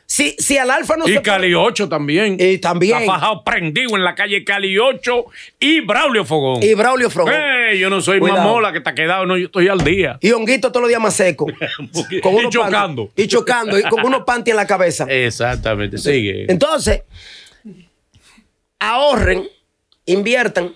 si, si al Alfa no se Cali 8 también. Y también. Está fajado prendido en la calle Cali 8 y Braulio Fogón. Y Braulio Fogón. Eh, yo no soy mamola que está quedado, no, yo estoy al día. Y honguito todos los días más seco. <laughs> con y chocando. y chocando, y con unos panties en la cabeza. Exactamente, sigue. Entonces, ahorren, inviertan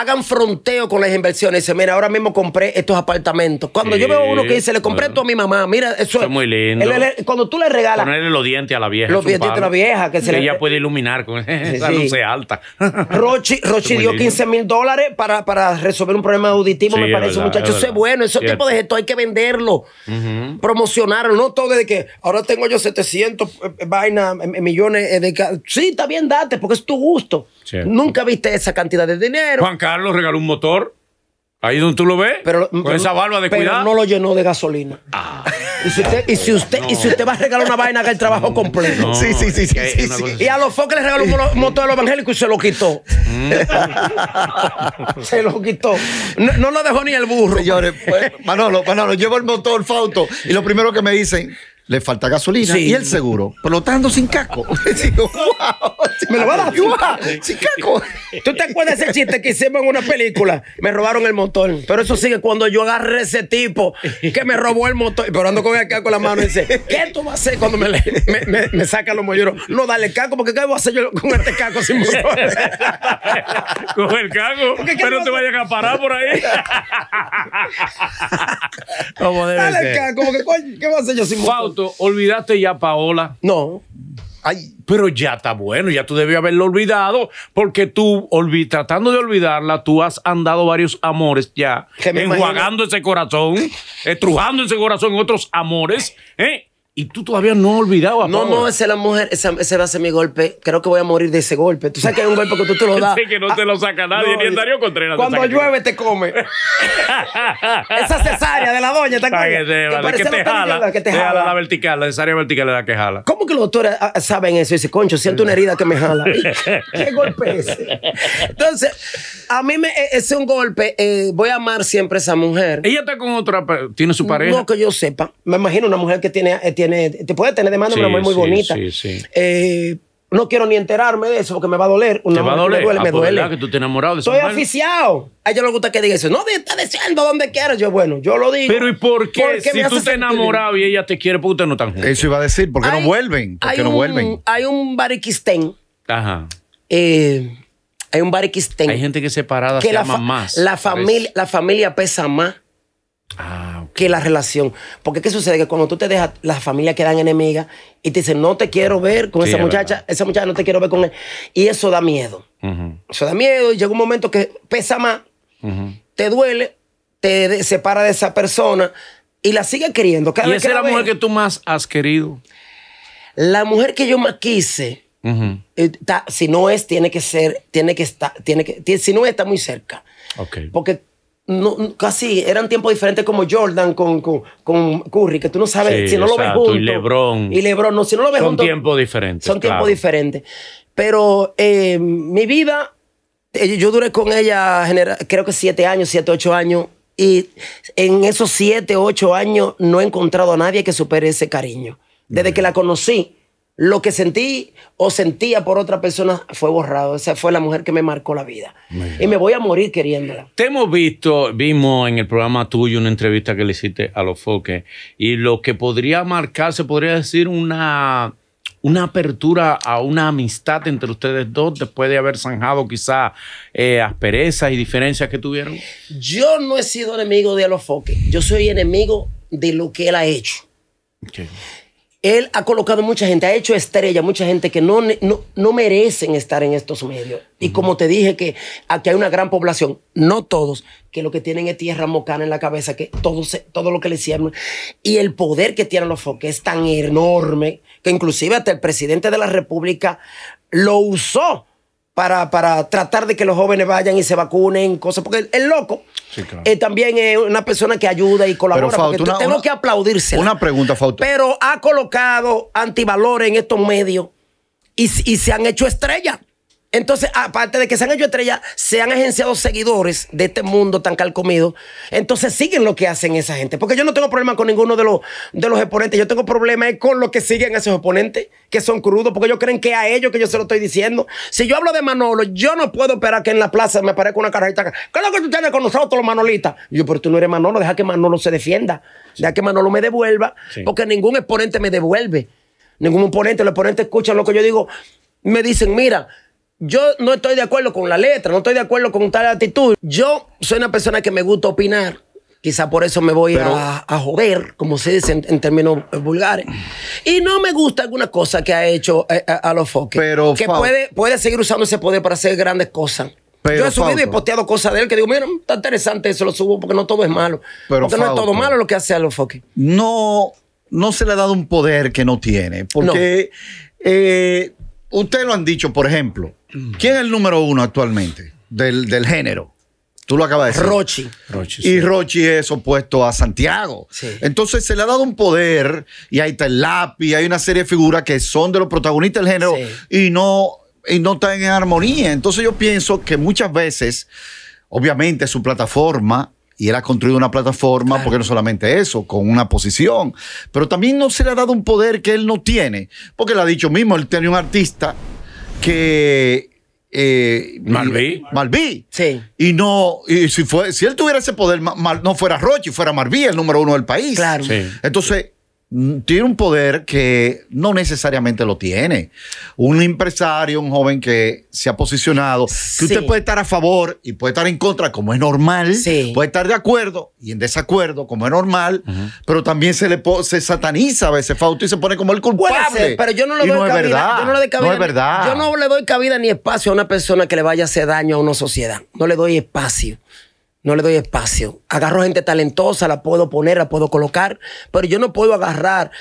hagan fronteo con las inversiones. Dice, mira, ahora mismo compré estos apartamentos. Cuando yo veo uno que dice, le compré todo esto a mi mamá, mira, eso, es muy lindo. cuando tú le regalas. Ponerle los dientes a la vieja. Los dientes a la vieja. Que, se ella puede iluminar con <laughs> esa luz alta. <laughs> Rochi, dio 15 mil dólares para, resolver un problema auditivo, me parece, muchachos eso es bueno. ese tipo de gestos hay que venderlo, promocionarlo. No todo de que ahora tengo yo 700 eh, eh, vainas, eh, millones de. Sí, está bien, date, porque es tu gusto. Nunca viste esa cantidad de dinero. Carlos regaló un motor. Ahí donde tú lo ves, pero, con esa barba de pero cuidado. no lo llenó de gasolina. Ah. Y si usted, y si usted, y si usted va a regalar una vaina que el trabajo completo. sí, sí, sí, sí, Y a los foques le regaló un motor de los evangélicos y se lo quitó. <laughs> se lo quitó. No, lo dejó ni el burro. Señores, pues, Manolo, Manolo, llevo el motor Fauto y lo primero que me dicen, le falta gasolina y el seguro, Plotando sin casco. <laughs> wow, me lo va a dar sin casco. ¿Tú te acuerdas ese chiste que hicimos en una película? Me robaron el motor. Pero eso sigue cuando yo agarré ese tipo que me robó el motor, pero ando con el casco en la mano y dice, ¿qué tú vas a hacer cuando me, me, me, los molleros? No, dale casco, porque ¿qué voy a hacer yo con este casco sin motor? <laughs> con el casco, pero te vayas a parar por ahí. <laughs> Como debe dale ser. casco, ¿qué voy a hacer yo sin motor? ¿olvidaste ya Paola? No. Ay, pero ya está bueno, ya tú debías haberlo olvidado, porque tú, tratando de olvidarla, tú has andado varios amores ya, enjuagando ese corazón, estrujando ese corazón en otros amores, ¿eh? Y tú todavía no olvidabas. No, Paola. no, esa es la mujer, esa, ese va a ser mi golpe. Creo que voy a morir de ese golpe. Tú sabes que hay un golpe que tú te lo <laughs> das. sí, que no te lo saca nadie, ni el Darío Contreras. Cuando llueve te come. <laughs> esa cesárea de la doña está que, te, que, te jala. Que te jala. la vertical, la cesárea vertical es la que jala. ¿Cómo que los doctores ah, ah, saben eso? Y dice, concho, siento una herida que me jala. <laughs> ¿Qué golpe es ese? Entonces, a mí me, e, es un golpe. Eh, voy a amar siempre a esa mujer. Ella está con otra, tiene su pareja. No que yo sepa. Me imagino una mujer que tiene eh, te puede tener de mano una mujer muy bonita. Eh, no quiero ni enterarme de eso porque me va a doler. va a doler? Me ah, pues, duele, Soy me duele. que tú te enamorado de Estoy aficiado. A ella le gusta que diga eso. No, está diciendo donde quieras. Yo, bueno, yo lo digo. Pero ¿y por qué? si tú te enamorado y ella te quiere, porque usted no están Eso iba a decir. ¿Por qué no vuelven? ¿Por no vuelven? Hay un bariquistén. Ajá. Eh, hay un bariquistén. Hay gente que separada se ama más. La familia, la familia pesa más. Ah, que la relación. Porque ¿qué sucede? Que cuando tú te dejas, las familias quedan enemigas y te dicen, no te quiero ver con esa muchacha, esa muchacha no te quiero ver con él. Y eso da miedo. Eso da miedo y llega un momento que pesa más, te duele, te separa de esa persona y la sigue queriendo. Cada ¿Y esa es la, mujer que tú más has querido? La mujer que yo más quise. Eh, si no es, tiene que ser, tiene que estar, tiene que, si no está muy cerca. Okay. Porque casi eran tiempos diferentes como Jordan con, con, Curry, que tú no sabes, si no lo ves junto Y Lebron. Y Lebron, no, si no lo ves son tiempos diferentes. Son tiempos diferentes. Pero eh, mi vida, eh, yo duré con ella creo que siete años, siete, ocho años. Y en esos siete, ocho años no he encontrado a nadie que supere ese cariño. Desde mm. que la conocí, lo que sentí o sentía por otra persona fue borrado. Esa fue la mujer que me marcó la vida. Y me voy a morir queriéndola. Te hemos visto, vimos en el programa tuyo una entrevista que le hiciste a los foques. Y lo que podría marcarse, podría decir una, una apertura a una amistad entre ustedes dos después de haber zanjado quizás eh, asperezas y diferencias que tuvieron. Yo no he sido enemigo de los foques. Yo soy enemigo de lo que él ha hecho él ha colocado mucha gente, ha hecho estrella, mucha gente que no, merecen estar en estos medios. Y como te dije que aquí hay una gran población, no todos, que lo que tienen es tierra mocana en la cabeza, que todo, todo lo que le hicieron. Y el poder que tienen los foques es tan enorme que inclusive hasta el presidente de la República lo usó para, tratar de que los jóvenes vayan y se vacunen, cosas. Porque el, loco eh, también es una persona que ayuda y colabora. tengo que aplaudirse. Una pregunta, Fausto. Pero ha colocado antivalores en estos medios y, y se han hecho estrellas. Entonces, aparte de que sean han hecho estrellas, se han agenciado seguidores de este mundo tan calcomido. Entonces siguen lo que hacen esa gente. Porque yo no tengo problema con ninguno de los, de los exponentes. Yo tengo problema con los que siguen a esos exponentes, que son crudos, porque ellos creen que a ellos que yo se lo estoy diciendo. Si yo hablo de Manolo, yo no puedo esperar que en la plaza me aparezca una carajita. que lo que tú tienes con nosotros, los Manolistas. Yo, pero tú no eres Manolo, deja que Manolo se defienda. Deja que Manolo me devuelva, porque ningún exponente me devuelve. Ningún oponente, los exponentes escuchan lo que yo digo. Me dicen, mira, yo no estoy de acuerdo con la letra, no estoy de acuerdo con tal actitud. Yo soy una persona que me gusta opinar. Quizá por eso me voy a, a, joder, como se dice en, términos vulgares. Y no me gusta alguna cosa que ha hecho eh, eh, a, los foques. que puede, puede seguir usando ese poder para hacer grandes cosas. Yo he subido y posteado cosas de él que digo, mira, está interesante eso, lo subo porque no todo es malo. Pero, no es todo malo lo que hace a los foques. No, no se le ha dado un poder que no tiene. Porque eh, Ustedes lo han dicho, por ejemplo. ¿Quién es el número uno actualmente del, género? Tú lo acabas de decir. Rochi. Y Rochi es opuesto a Santiago. Entonces se le ha dado un poder y ahí está el hay una serie de figuras que son de los protagonistas del género y, no, y no están en armonía. Entonces yo pienso que muchas veces, obviamente su plataforma y él ha construido una plataforma, porque no solamente eso, con una posición, pero también no se le ha dado un poder que él no tiene, porque él ha dicho mismo, él tiene un artista que... Eh, Malvi. Malví. Sí. Y no, y si, fue, si él tuviera ese poder, no fuera Rochi, fuera Malvi el número uno del país. Claro. Entonces, Mm, tiene un poder que no necesariamente lo tiene. Un empresario, un joven que se ha posicionado, que usted puede estar a favor y puede estar en contra, como es normal, puede estar de acuerdo y en desacuerdo, como es normal, pero también se le sataniza a veces Fausto y se pone como el culpable. pero yo yo no le doy cabida. verdad. Yo no le doy cabida ni espacio a una persona que le vaya a hacer daño a una sociedad. No le doy espacio no le doy espacio. Agarro gente talentosa, la puedo poner, la puedo colocar, pero yo no puedo agarrar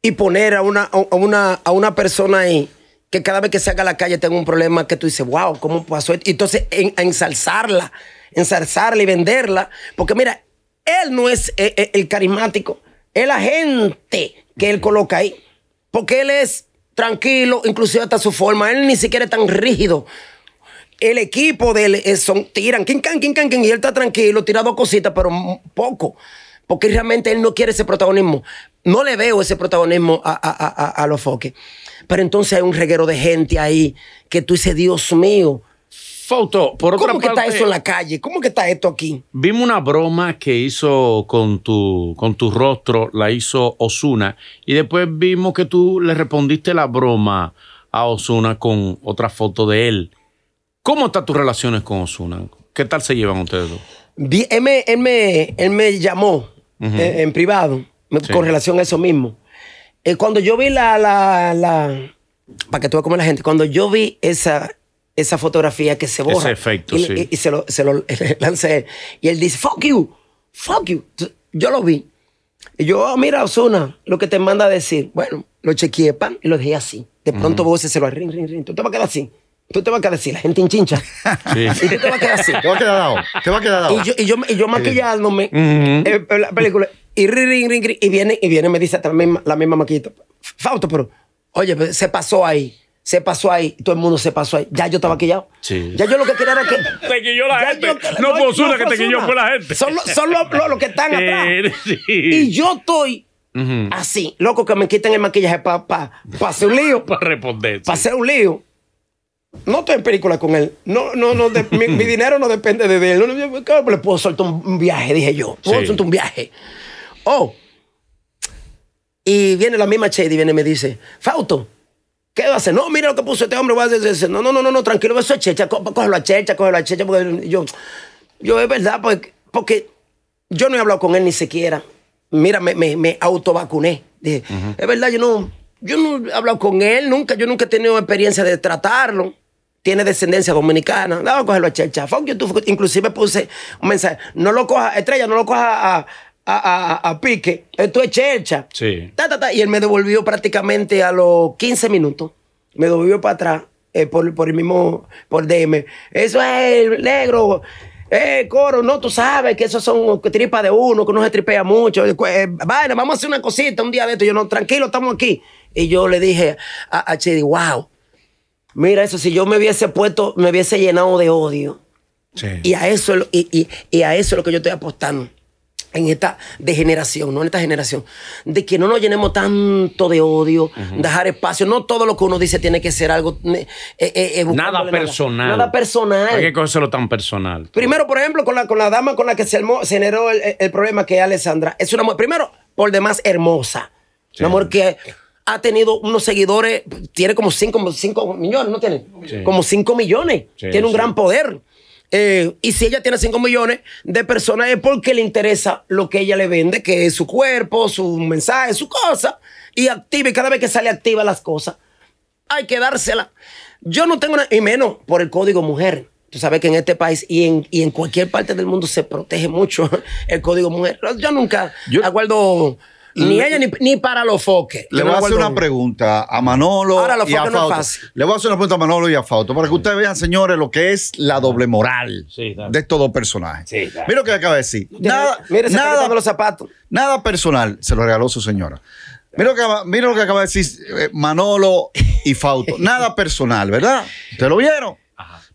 y poner a una, a una, persona ahí que cada vez que se haga a la calle tenga un problema que tú dices, wow, ¿cómo pasó esto? Y entonces ensalzarla, ensalzarla y venderla, porque mira, él no es eh, eh, el carismático, es la gente que él coloca ahí, porque él es tranquilo, inclusive hasta su forma, él ni siquiera es tan rígido el equipo él, eh, son, tiran, quien can, can, y él está tranquilo, tira dos cositas, pero poco. Porque realmente él no quiere ese protagonismo. No le veo ese protagonismo a, los foques. Pero entonces hay un reguero de gente ahí que tú dices, Dios mío. Foto, ¿Cómo que está eso en la calle? ¿Cómo que está esto aquí? Vimos una broma que hizo con tu, con tu rostro, la hizo Osuna, y después vimos que tú le respondiste la broma a Osuna con otra foto de él. ¿Cómo están tus relaciones con Osuna? ¿Qué tal se llevan ustedes dos? él, me, llamó eh, en, privado con relación a eso mismo. Eh, cuando yo vi la, Para que tú veas cómo la gente. Cuando yo vi esa, esa fotografía que se borra. efecto, y, y, se lo, se lo <laughs> lancé. Y él dice, fuck you, fuck you. Yo lo vi. Y yo, oh, mira, Osuna, lo que te manda a decir. Bueno, lo chequeé, pan, y lo dejé así. De pronto vos se lo ring, ring, ring. Tú te vas a quedar así tú te vas a quedar así, la gente hinchincha. Sí. <laughs> Y tú te vas a quedar así. Te va a quedar dado. Te va a quedar dado. Y yo, maquillándome eh, En la película. Y viene y viene, y me dice la misma, la misma maquillita. Fausto, pero, oye, pues, se pasó ahí se pasó ahí, todo el mundo se pasó ahí. Ya yo estaba maquillado. Sí. Ya yo lo que quería era que. <laughs> Te quilló la gente. no, no que te quilló, fue la gente. Son, los que están <laughs> atrás. Y yo estoy así, loco, que me quiten el maquillaje para hacer un lío. para responder. Para hacer un lío. No estoy en película con él. No, no, no, mi, <laughs> dinero no depende de él. le puedo soltar un viaje, dije yo. Puedo soltar un viaje. Oh. Y viene la misma Chedi, viene y me dice, fauto. ¿qué va a hacer? No, mira lo que puso este hombre. no, no, no, no, tranquilo, eso es Checha, cógelo a Checha, cógelo a Checha. yo, yo, es verdad, porque, porque yo no he hablado con él ni siquiera. Mira, me, me, me autovacuné. Dije, es verdad, yo no, yo no he hablado con él nunca, yo nunca he tenido experiencia de tratarlo tiene descendencia dominicana, vamos a cogerlo a Checha. Fuck Inclusive puse un mensaje, no lo coja, estrella, no lo coja a, pique. Esto es chercha. Sí. Y él me devolvió prácticamente a los 15 minutos. Me devolvió para atrás eh, por, el mismo, por DM. Eso es negro. Eh, coro, no, tú sabes que esos son tripas de uno, que uno se tripea mucho. Eh, eh vamos a hacer una cosita un día de esto. Yo no, tranquilo, estamos aquí. Y yo le dije a, a wow, Mira, eso, si yo me hubiese puesto, me hubiese llenado de odio. Y, a eso, y, a eso es lo que yo estoy apostando en esta degeneración, no en esta generación, de que no nos llenemos tanto de odio, dejar espacio. No todo lo que uno dice tiene que ser algo. Eh, eh, eh, nada personal. Nada, personal. Hay que cogerlo tan personal. Primero, por ejemplo, con la, con la dama con la que se, generó el, problema que es Alessandra. Es una mujer, primero, por demás, hermosa. Una mujer que ha tenido unos seguidores, tiene como 5 millones, ¿no tiene? Como 5 millones. tiene un gran poder. Eh, y si ella tiene 5 millones de personas es porque le interesa lo que ella le vende, que es su cuerpo, su mensaje, su cosa. Y activa, y cada vez que sale activa las cosas, hay que dársela. Yo no tengo, ni y menos por el código mujer. Tú sabes que en este país y en, cualquier parte del mundo se protege mucho <laughs> el código mujer. Yo nunca yo, acuerdo... Ni ni, para los foques. Le voy a hacer una pregunta a Manolo y a Fauto. le voy a hacer una pregunta a Manolo y a Fauto para que ustedes vean, señores, lo que es la doble moral de estos dos personajes. Mira lo que acaba de decir. Nada, nada, los zapatos. nada personal se lo regaló su señora. Mira lo, que, que acaba de decir eh, Manolo y Fauto. <laughs> Nada personal, ¿verdad? ¿Te lo vieron?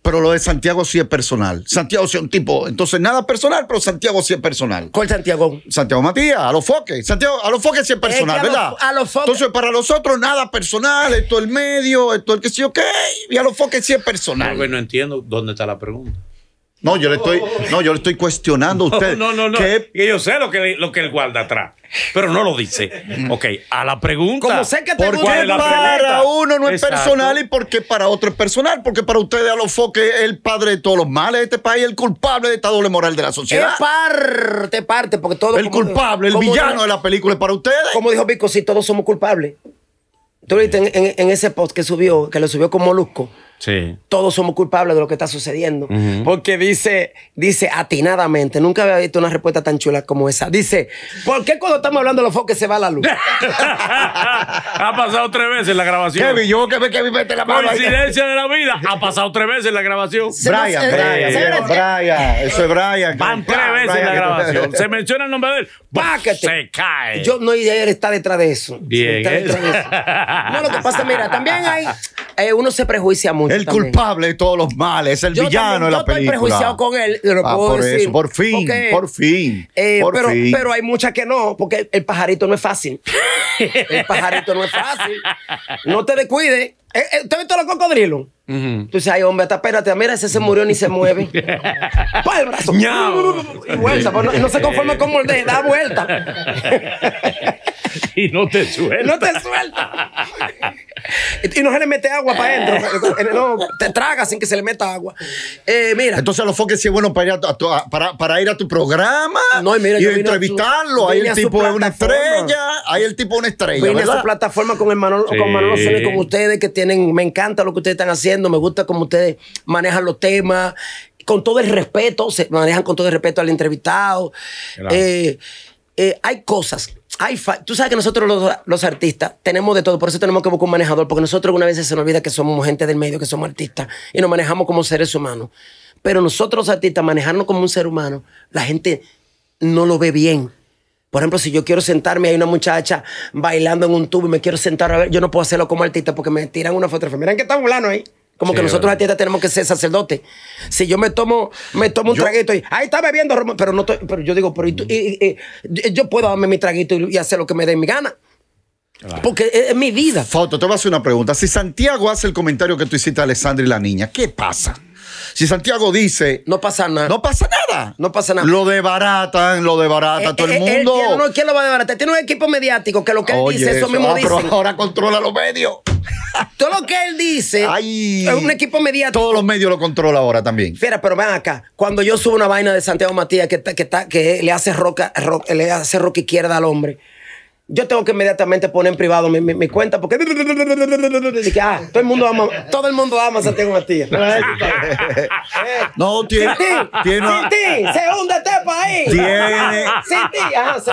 pero lo de Santiago sí es personal. Santiago sí es un tipo, entonces nada personal, pero Santiago sí es personal. ¿Cuál Santiago? Santiago Matías, a los foques. Santiago, a los foques sí es personal, ¿verdad? a los foques. Entonces, para los otros, nada personal, esto el medio, esto el que sí, ok, y a los foques sí es personal. Ah, no entiendo dónde está la pregunta. No, yo le estoy, no, yo le estoy cuestionando a usted. No, no, no. Que, yo sé lo que, lo que él guarda atrás, pero no lo dice. Mm. Ok, a la pregunta. Como sé que ¿por qué para uno no es personal y por qué para otro es personal? Porque para ustedes a los foques es el padre de todos los males de este país, el culpable de esta doble moral de la sociedad. Es parte, parte, porque todos. El culpable, el villano de la película es para ustedes. Como dijo Vico, si todos somos culpables. Tú viste en, ese post que subió, que lo subió con Molusco todos somos culpables de lo que está sucediendo. Porque dice, dice atinadamente, nunca había visto una respuesta tan chula como esa. Dice, ¿por qué cuando estamos hablando de los foques se va la luz? <laughs> ha pasado tres veces la grabación. Kevin, yo que me, que me mete la mano. Coincidencia de la vida. Ha pasado tres veces la grabación. Brian, Brian, Brian, eso es Brian. Van tres veces en la grabación. <laughs> se menciona el nombre de él. ¡Báquete! Se cae. Yo no idea estar detrás de eso. Bien. Está detrás de eso. No, lo que pasa, mira, también hay, eh, uno se prejuicia mucho. El culpable de todos los males, el villano de la película. Yo estoy prejuiciado con él, ah, por Eso, por fin, por fin. Eh, pero, pero hay muchas que no, porque el pajarito no es fácil. <laughs> el pajarito no es fácil. No te descuides. Eh, eh, ¿Te has visto los cocodrilos? Tú dices, ay, hombre, espérate, mira, ese se murió ni se mueve. <laughs> ¡Pa pues, el brazo! y vuelta, pues, no, se conforma con morder, da vuelta. <laughs> y no te suelta. no te suelta. <laughs> Y no se le mete agua para adentro. Eh. <laughs> No, te traga sin que se le meta agua. Eh, mira. Entonces los foques sí es bueno para ir a, tu, programa. y entrevistarlo. ahí el tipo es una estrella. hay el tipo de una estrella. viene a su plataforma con Manolo, con con ustedes que tienen. Me encanta lo que ustedes están haciendo. Me gusta cómo ustedes manejan los temas. Con todo el respeto, se manejan con todo el respeto al entrevistado. Eh, hay cosas tú sabes que nosotros los, artistas tenemos de todo, por eso tenemos que buscar un manejador, porque nosotros una veces se nos olvida que somos gente del medio, que somos artistas y nos manejamos como seres humanos. Pero nosotros los artistas, manejarnos como un ser humano, la gente no lo ve bien. Por ejemplo, si yo quiero sentarme, hay una muchacha bailando en un tubo y me quiero sentar a ver, yo no puedo hacerlo como artista porque me tiran una foto. Miren que está fulano ahí. Como que nosotros artistas tenemos que ser sacerdote. Si yo me tomo, me tomo un traguito y ahí está bebiendo pero no pero yo digo, pero yo puedo darme mi traguito y hacer lo que me dé mi gana. Porque es, mi vida. Foto, te voy a hacer una pregunta. Si Santiago hace el comentario que tú hiciste a Alessandra y la niña, ¿qué pasa? Si Santiago dice. No pasa nada. No pasa nada. No pasa nada. Lo debaratan, lo debaratan eh, todo el eh, eh, mundo. no, ¿Quién lo va a debaratar? Tiene un equipo mediático que lo que él dice, eso, mismo ah, dice. Pero ahora controla los medios. todo lo que él dice <laughs> Ay, es un equipo mediático. Todos los medios lo controla ahora también. Fiera, pero ven acá. Cuando yo subo una vaina de Santiago Matías que, que, que le hace roca, le hace roca izquierda al hombre yo tengo que inmediatamente poner en privado mi, mi, cuenta porque ah, todo el mundo ama, todo el mundo ama a Santiago Matías. <laughs> no, tiene, eh, tiene sin se hunde este país. Tiene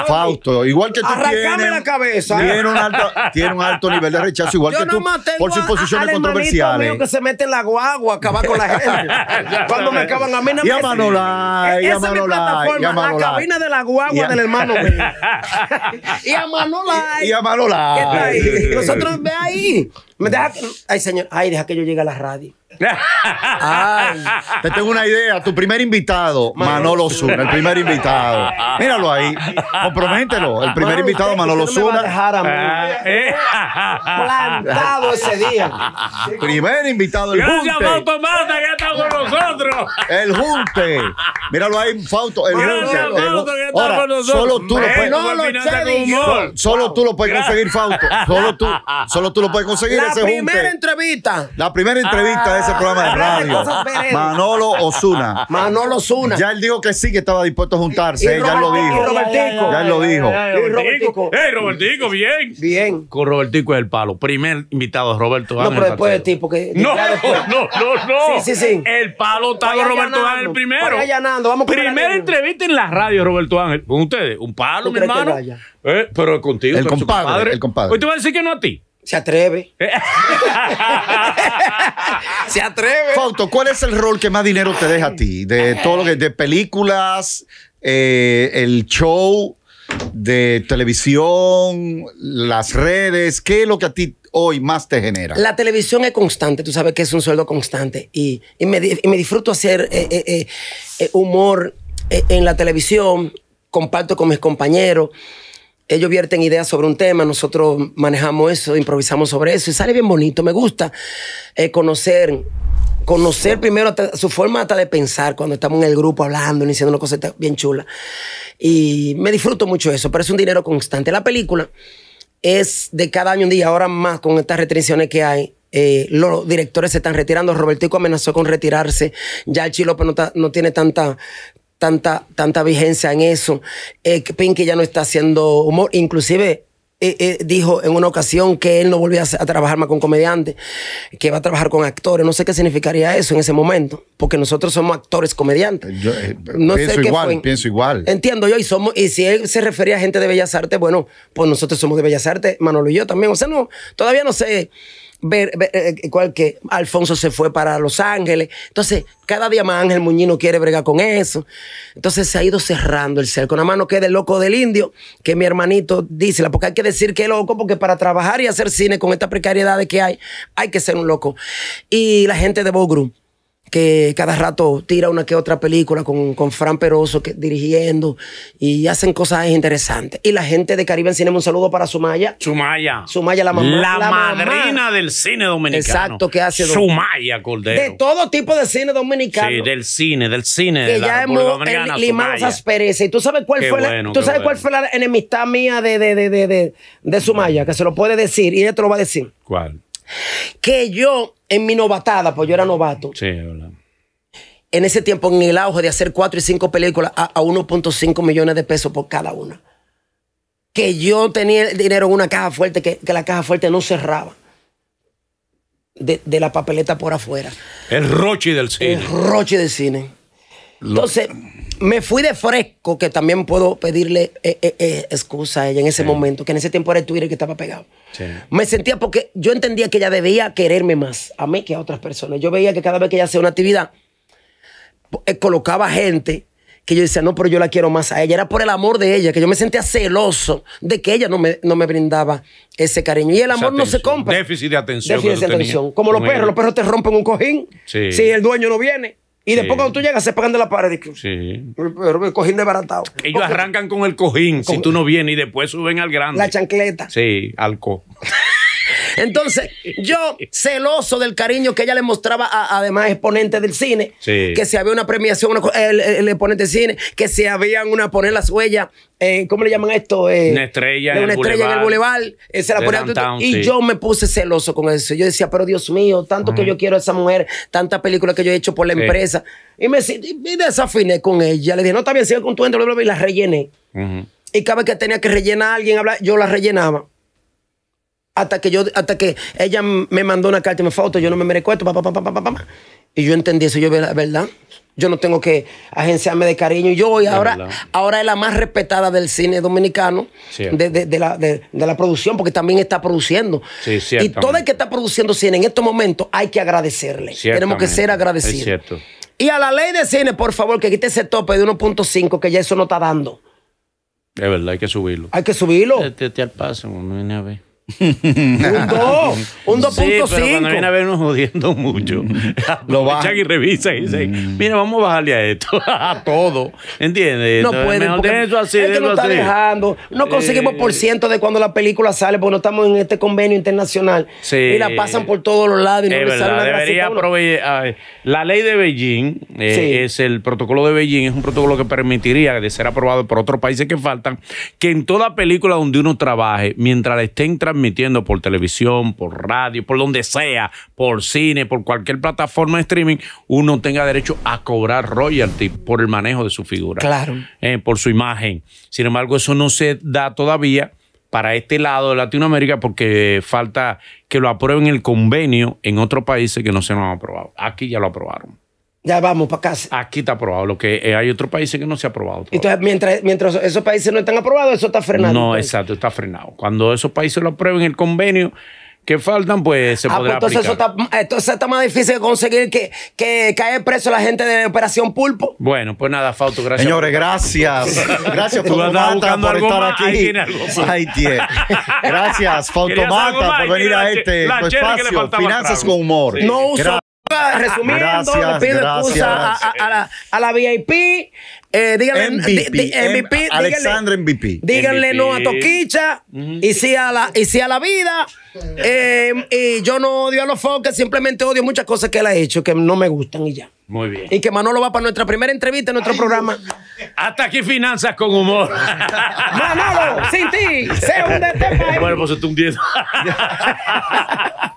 Fausto, igual que tú arrancame la cabeza. Tiene un, alto, tiene un alto nivel de rechazo igual que tú por sus posiciones controversiales. que se mete en la guagua a acabar con la gente. <laughs> Cuando me acaban a mí no me Esa es mi plataforma, la cabina de la guagua del hermano <laughs> y a y, a Manolay. Nosotros, ve ahí. ay, señor, ay, deja que yo llegue a la radio te tengo una idea. Tu primer invitado, Manolo Zuna, el primer invitado. Míralo ahí. Compromételo. El primer invitado, Manolo Zuna. Plantado ese día. Primer invitado, el Junte. Fausto Mata, que está con El Junte. Míralo ahí, Fausto. El Junte. Ahora, solo tú lo puedes. Solo tú lo puedes conseguir, Fausto. Solo tú, solo tú lo puedes conseguir La ese Junte. La primera entrevista. La primera entrevista de Ah, programa de radio. Manolo Osuna. Manolo Osuna. Ya él dijo que sí, que estaba dispuesto a juntarse. ya lo dijo. Robertico. Ya lo dijo. Robertico. ¡Ey, Robertico, bien! Bien. Con Robertico es el palo. Primer invitado de Roberto No, pero después de ti, porque. No, <laughs> no, no, no. Sí, sí, sí. El palo está Roberto Ángel primero. Primera entrevista en la radio, Roberto Ángel. Con ustedes. Un palo, mi hermano. Eh, pero contigo, el, compadre, el compadre, el compadre. Hoy te voy a decir que no a ti. Se atreve. <laughs> se atreve. Fauto, ¿cuál es el rol que más dinero te deja a ti? De todo lo que. de películas, eh, el show, de televisión, las redes. ¿Qué es lo que a ti hoy más te genera? La televisión es constante, tú sabes que es un sueldo constante. Y, me, disfruto hacer eh, eh, humor en la televisión, comparto con mis compañeros ellos vierten ideas sobre un tema, nosotros manejamos eso, improvisamos sobre eso y sale bien bonito. Me gusta eh, conocer, conocer primero su forma de pensar cuando estamos en el grupo hablando, diciendo una cosa bien chula. Y me disfruto mucho eso, pero es un dinero constante. La película es de cada año un día, ahora más con estas restricciones que hay. Eh, los directores se están retirando. Robertico amenazó con retirarse. Ya el Chilopo no tiene tanta tanta, tanta vigencia en eso. Eh, Pinky ya no está haciendo humor. Inclusive eh, eh, dijo en una ocasión que él no volvía a, trabajar más con comediantes, que va a trabajar con actores. No sé qué significaría eso en ese momento, porque nosotros somos actores comediantes. Eh, no pienso sé qué igual, pienso igual. Entiendo yo, y somos, y si él se refería a gente de Bellas Artes, bueno, pues nosotros somos de Bellas Artes, Manolo y yo también. O sea, no, todavía no sé ver, eh, eh, que Alfonso se fue para Los Ángeles. Entonces, cada día más Ángel Muñino quiere bregar con eso. Entonces se ha ido cerrando el cerco. Nada más no quede el loco del indio, que mi hermanito dice, porque hay que decir que es loco, porque para trabajar y hacer cine con esta precariedad que hay, hay que ser un loco. Y la gente de Bogru que cada rato tira una que otra película con, con Fran Peroso que, dirigiendo y hacen cosas interesantes. Y la gente de Caribe en Cinema, un saludo para Sumaya. Sumaya. Sumaya, la mamá. La, madrina del cine dominicano. Exacto, que hace. Sumaya Cordero. De todo tipo de cine dominicano. Sí, del cine, del cine. Que de la ya hemos limado esas perezas. ¿Y tú sabes cuál, fue, la, ¿tú sabes cuál fue la enemistad mía de, de, de, de, de Sumaya? Que se lo puede decir y ella te lo va a decir. ¿Cuál? Que yo, en mi novatada, pues yo era novato. Sí, En ese tiempo, en el auge de hacer cuatro y cinco películas a, 1.5 millones de pesos por cada una. Que yo tenía el dinero en una caja fuerte, que, la caja fuerte no cerraba. De, la papeleta por afuera. El roche del cine. El roche del cine. Entonces, me fui de fresco, que también puedo pedirle eh, eh, eh, excusa a ella en ese momento, que en ese tiempo era el Twitter que estaba pegado. Me sentía porque yo entendía que ella debía quererme más a mí que a otras personas. Yo veía que cada vez que ella hacía una actividad, colocaba gente que yo decía, no, pero yo la quiero más a ella. Era por el amor de ella, que yo me sentía celoso de que ella no me, no me brindaba ese cariño. Y el amor no se compra. Déficit de atención. Déficit de atención. Como los perros, los perros te rompen un cojín. Si el dueño no viene. Y después cuando tú llegas, se pegan de la pared. Sí. Pero el cojín desbaratado. Ellos arrancan con el cojín si tú no vienes y después suben al grande. La chancleta. Sí, al co. <laughs> Entonces, yo, celoso del cariño que ella le mostraba a, además exponente del cine, que si había una premiación, el, exponente del cine, que si habían una, poner la huellas, eh, ¿cómo le llaman esto? Eh, una estrella. una en el estrella en el bulevar. Eh, y yo me puse celoso con eso. Yo decía, pero Dios mío, tanto que yo quiero a esa mujer, tanta película que yo he hecho por la empresa. Y me desafiné con ella. Le dije, no, está bien, sigue con tu y la rellené. Y cada vez que tenía que rellenar a alguien, yo la rellenaba hasta que yo, hasta que ella me mandó una carta y me foto, yo no me merezco esto, papá, Y yo entendí eso, yo verdad. Yo no tengo que agenciarme de cariño. Yo voy ahora, ahora es la más respetada del cine dominicano, de, de, la, producción, porque también está produciendo. Sí, y todo el que está produciendo cine en estos momentos hay que agradecerle. Tenemos que ser agradecidos. Y a la ley de cine, por favor, que quite ese tope de 1.5, que ya eso no está dando. Es verdad, hay que subirlo. Hay que subirlo. Te, al paso, no un 2, un 2.5. pero cuando a jodiendo mucho, <laughs> lo bajan y revisan y dicen, mm. mira, vamos a bajarle a esto, <laughs> a todo. entiende No pueden, lo está dejando. No conseguimos por ciento de cuando la película sale, porque no estamos en este convenio internacional. si Y la pasan por todos los lados y no es sale una debería La ley de Beijing eh, es el protocolo de Beijing, es un protocolo que permitiría de ser aprobado por otros países que faltan, que en toda película donde uno trabaje, mientras la estén transmitiendo por televisión, por radio, por donde sea, por cine, por cualquier plataforma de streaming, uno tenga derecho a cobrar royalty por el manejo de su figura. Claro. Eh, por su imagen. Sin embargo, eso no se da todavía para este lado de Latinoamérica porque falta que lo aprueben el convenio en otros países que no se lo han aprobado. Aquí ya lo aprobaron. Ya vamos para casa. Aquí está aprobado, lo que eh, hay otros países que no se ha aprobado. Entonces, mientras, mientras esos países no están aprobados, eso está frenado. No, exacto, está frenado. Cuando esos países lo aprueben el convenio que faltan, pues se ah, pues, podrá entonces Eso está, ah, entonces está más difícil de conseguir que, que cae preso la gente de Operación Pulpo. Bueno, pues nada, Fausto, gracias. Señores, gracias. <laughs> Gracias, por estar aquí. Gracias, <laughs> por venir a este espacio. Finanzas con humor. No Resumiendo, le pido excusa A, la, VIP. Eh, díganle MVP, di, MVP Díganle no a Toquicha y, sí a la, y sí a la vida. Eh, y yo no odio a los foques, simplemente odio muchas cosas que él ha hecho que no me gustan y ya. Muy bien. Y que Manolo va para nuestra primera entrevista en nuestro programa. Hasta aquí finanzas con humor. <laughs> Manolo, sin ti, se hunde este país. Bueno, pues es un <laughs>